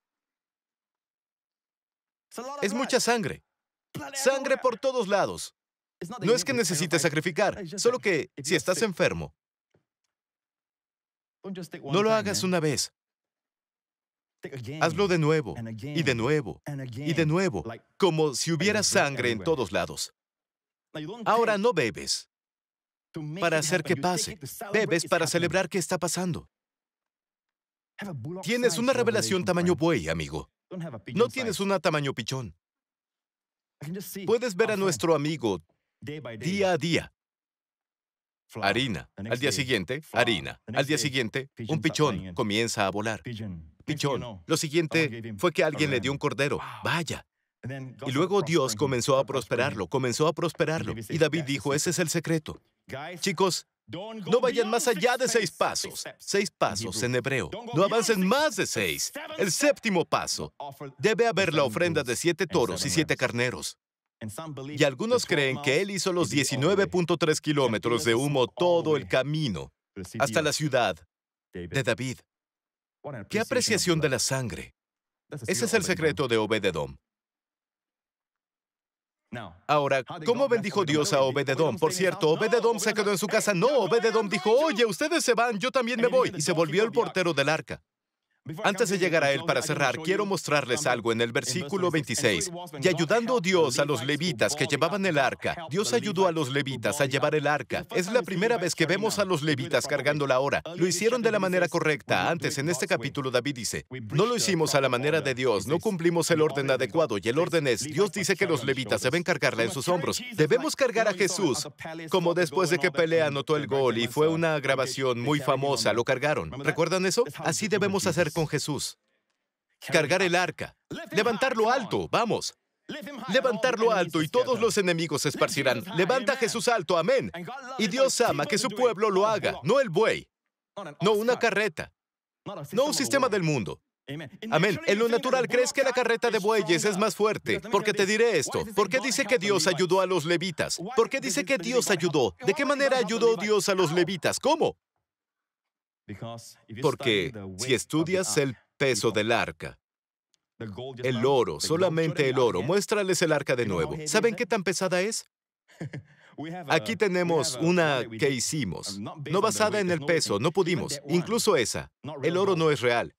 Es mucha sangre. Sangre por todos lados. No es que necesites sacrificar, solo que si estás enfermo, no lo hagas una vez. Hazlo de nuevo y de nuevo y de nuevo, como si hubiera sangre en todos lados. Ahora no bebes para hacer que pase, bebes para celebrar que está pasando. Tienes una revelación tamaño buey, amigo. No tienes una tamaño pichón. Puedes ver a nuestro amigo día a día. Harina. Al día siguiente, harina. Al día siguiente, un pichón comienza a volar pichón. Lo siguiente fue que alguien le dio un cordero. Vaya. Y luego Dios comenzó a prosperarlo, comenzó a prosperarlo. Y David dijo, ese es el secreto. Chicos, no vayan más allá de seis pasos. Seis pasos en hebreo. No avancen más de seis. El séptimo paso. Debe haber la ofrenda de siete toros y siete carneros. Y algunos creen que él hizo los 19.3 kilómetros de humo todo el camino hasta la ciudad de David. ¿Qué apreciación de la sangre? Ese es el secreto de Obededom. Ahora, ah, ¿cómo bendijo Dios a Obededom? Por cierto, Obededom se quedó en su casa. No, Obededom dijo, oye, ustedes se van, yo también me voy. Y se volvió el portero del arca. Antes de llegar a él para cerrar, quiero mostrarles algo en el versículo 26. Y ayudando Dios a los levitas que llevaban el arca, Dios ayudó a los levitas a llevar el arca. Es la primera vez que vemos a los levitas cargando la hora. Lo hicieron de la manera correcta. Antes, en este capítulo, David dice, no lo hicimos a la manera de Dios, no cumplimos el orden adecuado. Y el orden es, Dios dice que los levitas deben cargarla en sus hombros. Debemos cargar a Jesús. Como después de que Pelea anotó el gol y fue una grabación muy famosa, lo cargaron. ¿Recuerdan eso? Así debemos hacer Jesús. Cargar el arca. Levantarlo alto, vamos. Levantarlo alto y todos los enemigos se esparcirán. Levanta Jesús alto, amén. Y Dios ama que su pueblo lo haga, no el buey, no una carreta, no un sistema del mundo. Amén. En lo natural, ¿crees que la carreta de bueyes es más fuerte? Porque te diré esto. ¿Por qué dice que Dios ayudó a los levitas? ¿Por qué dice que Dios ayudó? ¿De qué manera ayudó Dios a los levitas? ¿Cómo? Porque si estudias el peso del arca, el oro, solamente el oro, muéstrales el arca de nuevo. ¿Saben qué tan pesada es? Aquí tenemos una que hicimos, um, no basada en el peso, no pudimos, incluso esa. El oro no es real,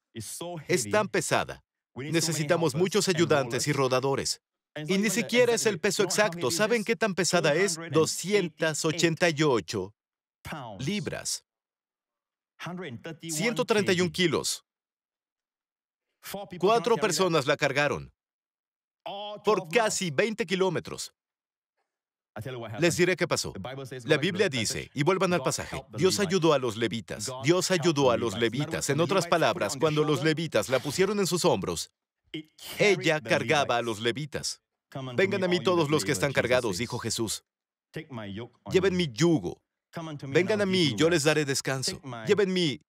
es tan pesada. Necesitamos muchos ayudantes y rodadores. Y ni siquiera es el peso exacto. ¿Saben qué tan pesada es? 288 libras. 131 kilos. Cuatro personas la cargaron por casi 20 kilómetros. Les diré qué pasó. La Biblia dice, y vuelvan al pasaje, Dios ayudó a los levitas, Dios ayudó a los levitas. En otras palabras, cuando los levitas la pusieron en sus hombros, ella cargaba a los levitas. Vengan a mí todos los que están cargados, dijo Jesús. Lleven mi yugo. Vengan a mí, y yo les daré descanso. Lleven mi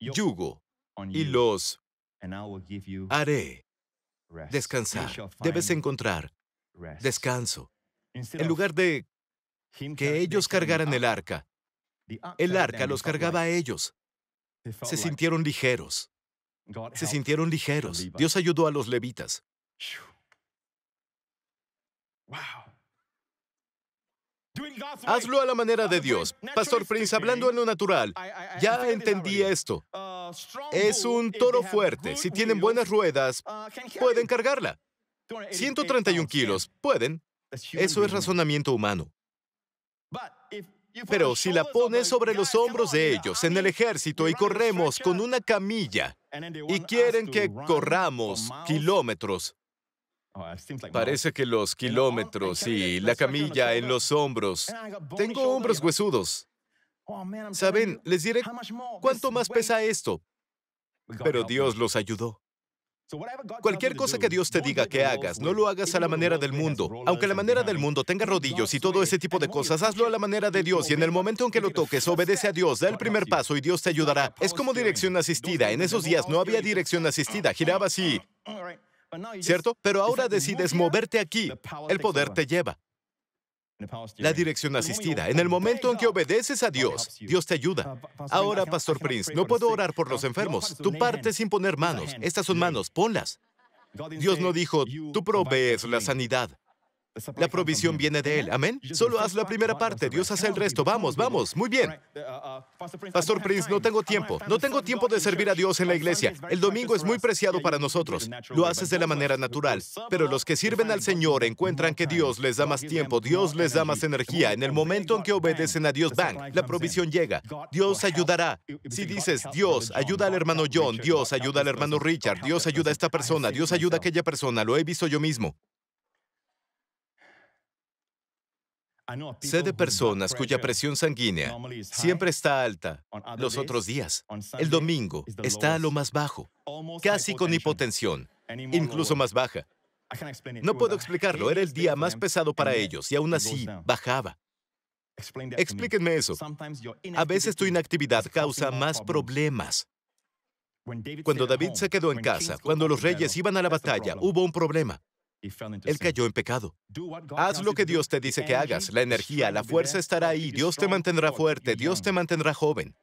yugo y los haré descansar. Debes encontrar descanso. En lugar de que ellos cargaran el arca, el arca los cargaba a ellos. Se sintieron ligeros. Se sintieron ligeros. Dios ayudó a los levitas. Hazlo a la manera de Dios. Pastor Prince, hablando en lo natural, ya entendí esto. Uh, es un eh, toro fuerte. Si tienen buenas ruedas, uh, pueden cargarla. 131 kilos, pueden. Eso es razonamiento humano. Pero si la pones sobre los hombros de ellos en el ejército y corremos con una camilla y quieren que corramos kilómetros, Oh, Parece que los kilómetros y la camilla en los hombros. Tengo hombros huesudos. Oh, Saben, les diré cuánto más pesa esto. Pero Dios los ayudó. Cualquier cosa que Dios te diga que hagas, no lo hagas a la manera del mundo. Aunque la manera del mundo tenga rodillos y todo ese tipo de cosas, hazlo a la manera de Dios y en el momento en que lo toques, obedece a Dios, da el primer paso y Dios te ayudará. Es como dirección asistida. En esos días no había dirección asistida, giraba así. Oh, ¿cierto? Pero ahora decides moverte aquí, el poder te lleva. La dirección asistida. En el momento en que obedeces a Dios, Dios te ayuda. Uh, ahora, Pastor Prince, no puedo orar por los enfermos. Tú partes sin poner manos. Estas son manos, ponlas. Dios no dijo, tú provees la sanidad. La provisión viene de Él. Amén. Solo haz la primera parte. Dios hace el resto. Vamos, vamos. Muy uh, bien. Uh, uh, Pastor Prince, no tengo tiempo. No tengo tiempo de servir a Dios en la iglesia. El domingo es muy preciado para nosotros. Lo haces de la manera natural. Pero los que sirven al Señor encuentran que Dios les da más tiempo. Dios les da más energía. En el momento en que obedecen a Dios, ¡bang!, La provisión llega. Dios ayudará. Si dices, Dios ayuda al hermano John, Dios ayuda al hermano Richard, Dios ayuda a esta persona, Dios ayuda a aquella persona, lo he visto yo mismo. Sé de personas cuya presión sanguínea siempre está alta los otros días. El domingo está a lo más bajo, casi con hipotensión, incluso más baja. No puedo explicarlo, era el día más pesado para ellos y aún así bajaba. Explíquenme eso. A veces tu inactividad causa más problemas. Cuando David se quedó en casa, cuando los reyes iban a la batalla, hubo un problema. Él cayó en pecado. Haz lo que Dios te dice que hagas. La energía, la fuerza estará ahí. Dios te mantendrá fuerte. Dios um, te mantendrá joven.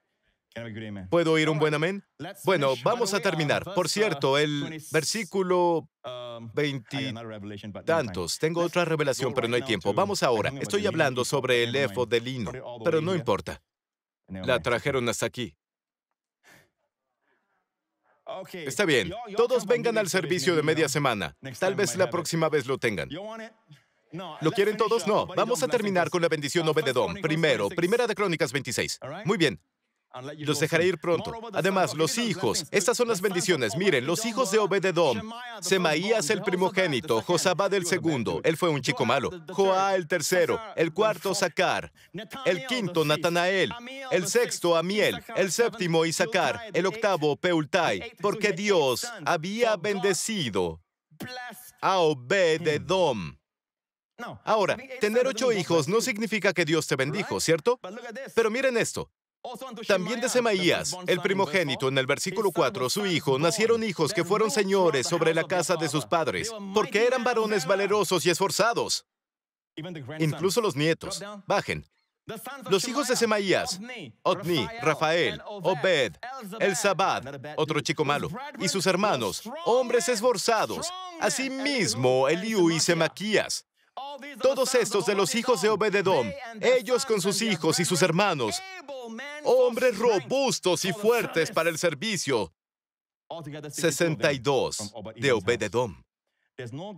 ¿Puedo oír un buen amén? Bueno, vamos a uh, terminar. Por uh, cierto, el versículo 20 um, ah, tantos. Tengo otra revelación, pero no hay tiempo. Vamos ahora. Estoy hablando sobre el efo del lino, pero no importa. La trajeron hasta aquí. Está bien, todos vengan al servicio de media semana. Tal vez la próxima vez lo tengan. ¿Lo quieren todos? No. Vamos a terminar con la bendición obededón. Primero, Primera de Crónicas 26. Muy bien. Los dejaré ir pronto. Además, los hijos. Estas son las bendiciones. Miren, los hijos de Obededom. Semaías el primogénito, Josabad el segundo. Él fue un chico malo. Joá el tercero. El cuarto, Zacar. El quinto, Natanael. El sexto, Amiel. El séptimo, Isaacar. El octavo, Peultai. Porque Dios había bendecido a Obededom. Ahora, tener ocho hijos no significa que Dios te bendijo, ¿cierto? Pero miren esto. También de Semaías, el primogénito, en el versículo 4, su hijo, nacieron hijos que fueron señores sobre la casa de sus padres, porque eran varones valerosos y esforzados. Incluso los nietos. Bajen. Los hijos de Semaías, Otni, Rafael, Obed, El otro chico malo, y sus hermanos, hombres esforzados, asimismo Eliú y Semaquías. Todos estos de los hijos de Obededón, ellos con sus hijos y sus hermanos, hombres robustos y fuertes para el servicio. 62 de Obededón.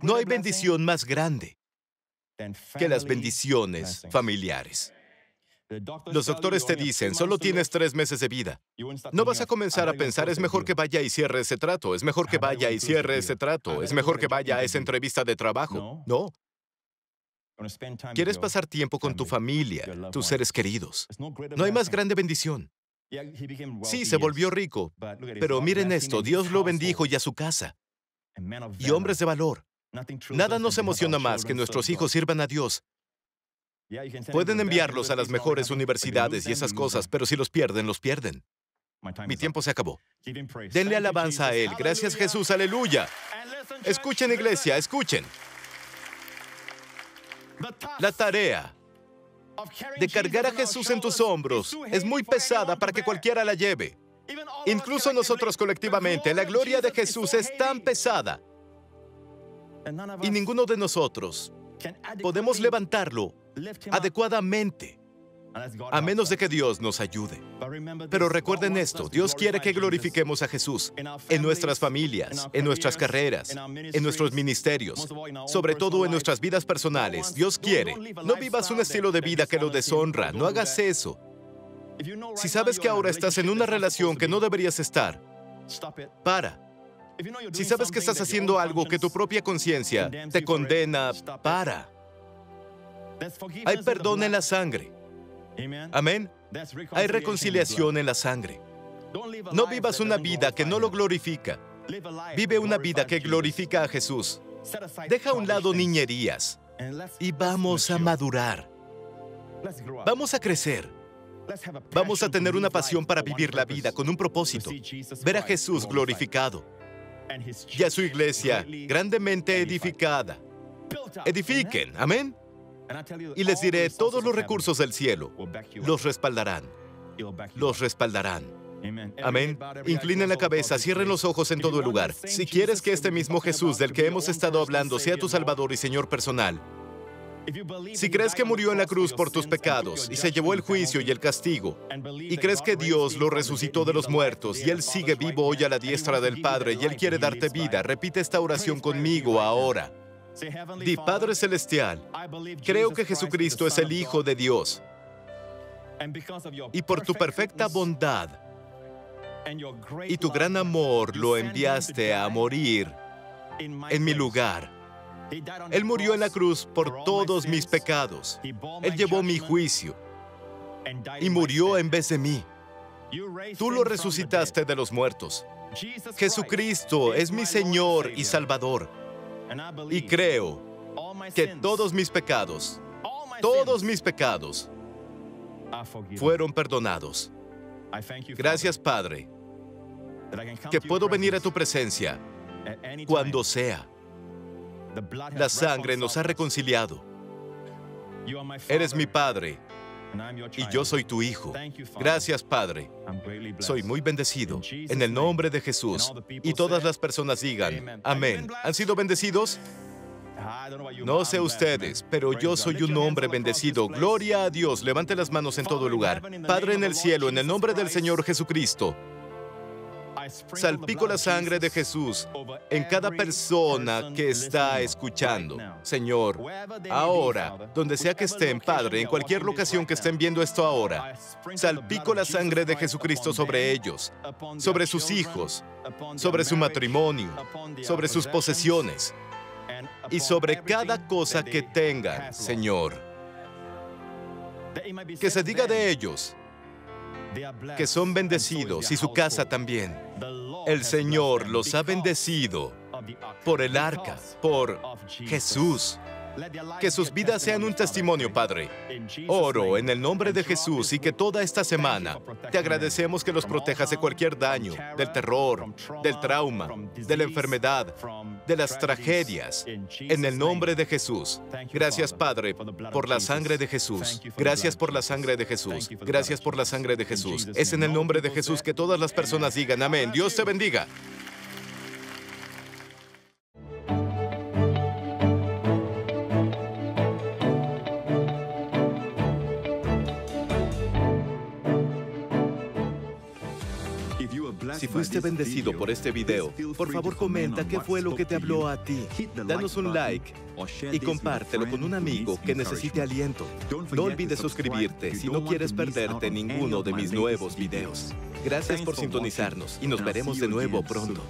No hay bendición más grande que las bendiciones familiares. Los doctores te dicen, solo tienes tres meses de vida. No vas a comenzar a pensar, es mejor que vaya y cierre ese trato, es mejor que vaya y cierre ese trato, es mejor que vaya a esa entrevista de trabajo. No, Quieres pasar tiempo con tu familia, tus seres queridos. No hay más grande bendición. Sí, se volvió rico, pero miren esto, Dios lo bendijo y a su casa. Y hombres de valor. Nada nos emociona más que nuestros hijos sirvan a Dios. Pueden enviarlos a las mejores universidades y esas cosas, pero si los pierden, los pierden. Mi tiempo se acabó. Denle alabanza a Él. Gracias Jesús, aleluya. Escuchen iglesia, escuchen. La tarea de cargar a Jesús en tus hombros es muy pesada para que cualquiera la lleve. Incluso nosotros colectivamente, la gloria de Jesús es tan pesada y ninguno de nosotros podemos levantarlo adecuadamente a menos de que Dios nos ayude. Pero recuerden esto, Dios quiere que glorifiquemos a Jesús en nuestras familias, en nuestras carreras, en nuestros ministerios, sobre todo en nuestras vidas personales. Dios quiere. No vivas un estilo de vida que lo deshonra, no hagas eso. Si sabes que ahora estás en una relación que no deberías estar, para. Si sabes que estás haciendo algo que tu propia conciencia te condena, para. Hay perdón en la sangre. Amén. Hay reconciliación en la sangre. No vivas una vida que no lo glorifica. Vive una vida que glorifica a Jesús. Deja a un lado niñerías y vamos a madurar. Vamos a crecer. Vamos a tener una pasión para vivir la vida con un propósito, ver a Jesús glorificado y a su iglesia grandemente edificada. Edifiquen, amén. Y les diré, todos los recursos del cielo los respaldarán. Los respaldarán. Amén. Inclinen la cabeza, cierren los ojos en todo el lugar. Si quieres que este mismo Jesús del que hemos estado hablando sea tu Salvador y Señor personal, si crees que murió en la cruz por tus pecados y se llevó el juicio y el castigo, y crees que Dios lo resucitó de los muertos y Él sigue vivo hoy a la diestra del Padre y Él quiere darte vida, repite esta oración conmigo ahora. Di Padre Celestial, creo que Jesucristo es el Hijo de Dios. Y por tu perfecta bondad y tu gran amor lo enviaste a morir en mi lugar. Él murió en la cruz por todos mis pecados. Él llevó mi juicio y murió en vez de mí. Tú lo resucitaste de los muertos. Jesucristo es mi Señor y Salvador y creo que todos mis pecados, todos mis pecados fueron perdonados. Gracias Padre, que puedo venir a tu presencia cuando sea. La sangre nos ha reconciliado. Eres mi Padre y yo soy tu hijo. Gracias, Padre. Soy muy bendecido. En el nombre de Jesús. Y todas las personas digan, amén. ¿Han sido bendecidos? No sé ustedes, pero yo soy un hombre bendecido. Gloria a Dios. Levante las manos en todo lugar. Padre en el cielo, en el nombre del Señor Jesucristo. Salpico la sangre de Jesús en cada persona que está escuchando. Señor, ahora, donde sea que estén, Padre, en cualquier locación que estén viendo esto ahora, salpico la sangre de Jesucristo sobre ellos, sobre sus hijos, sobre su matrimonio, sobre sus posesiones y sobre cada cosa que tengan, Señor. Que se diga de ellos, que son bendecidos y su casa también. El Señor los ha bendecido por el arca, por Jesús. Que sus vidas sean un testimonio, Padre. Oro en el nombre de Jesús y que toda esta semana te agradecemos que los protejas de cualquier daño, del terror, del trauma, de la enfermedad, de las tragedias. En el nombre de Jesús. Gracias, Padre, por la sangre de Jesús. Gracias por la sangre de Jesús. Gracias por la sangre de Jesús. Es en el nombre de Jesús que todas las personas digan amén. Dios te bendiga. Si fuiste bendecido por este video, por favor comenta qué fue lo que te habló a ti. Danos un like y compártelo con un amigo que necesite aliento. No olvides suscribirte si no quieres perderte ninguno de mis nuevos videos. Gracias por sintonizarnos y nos veremos de nuevo pronto.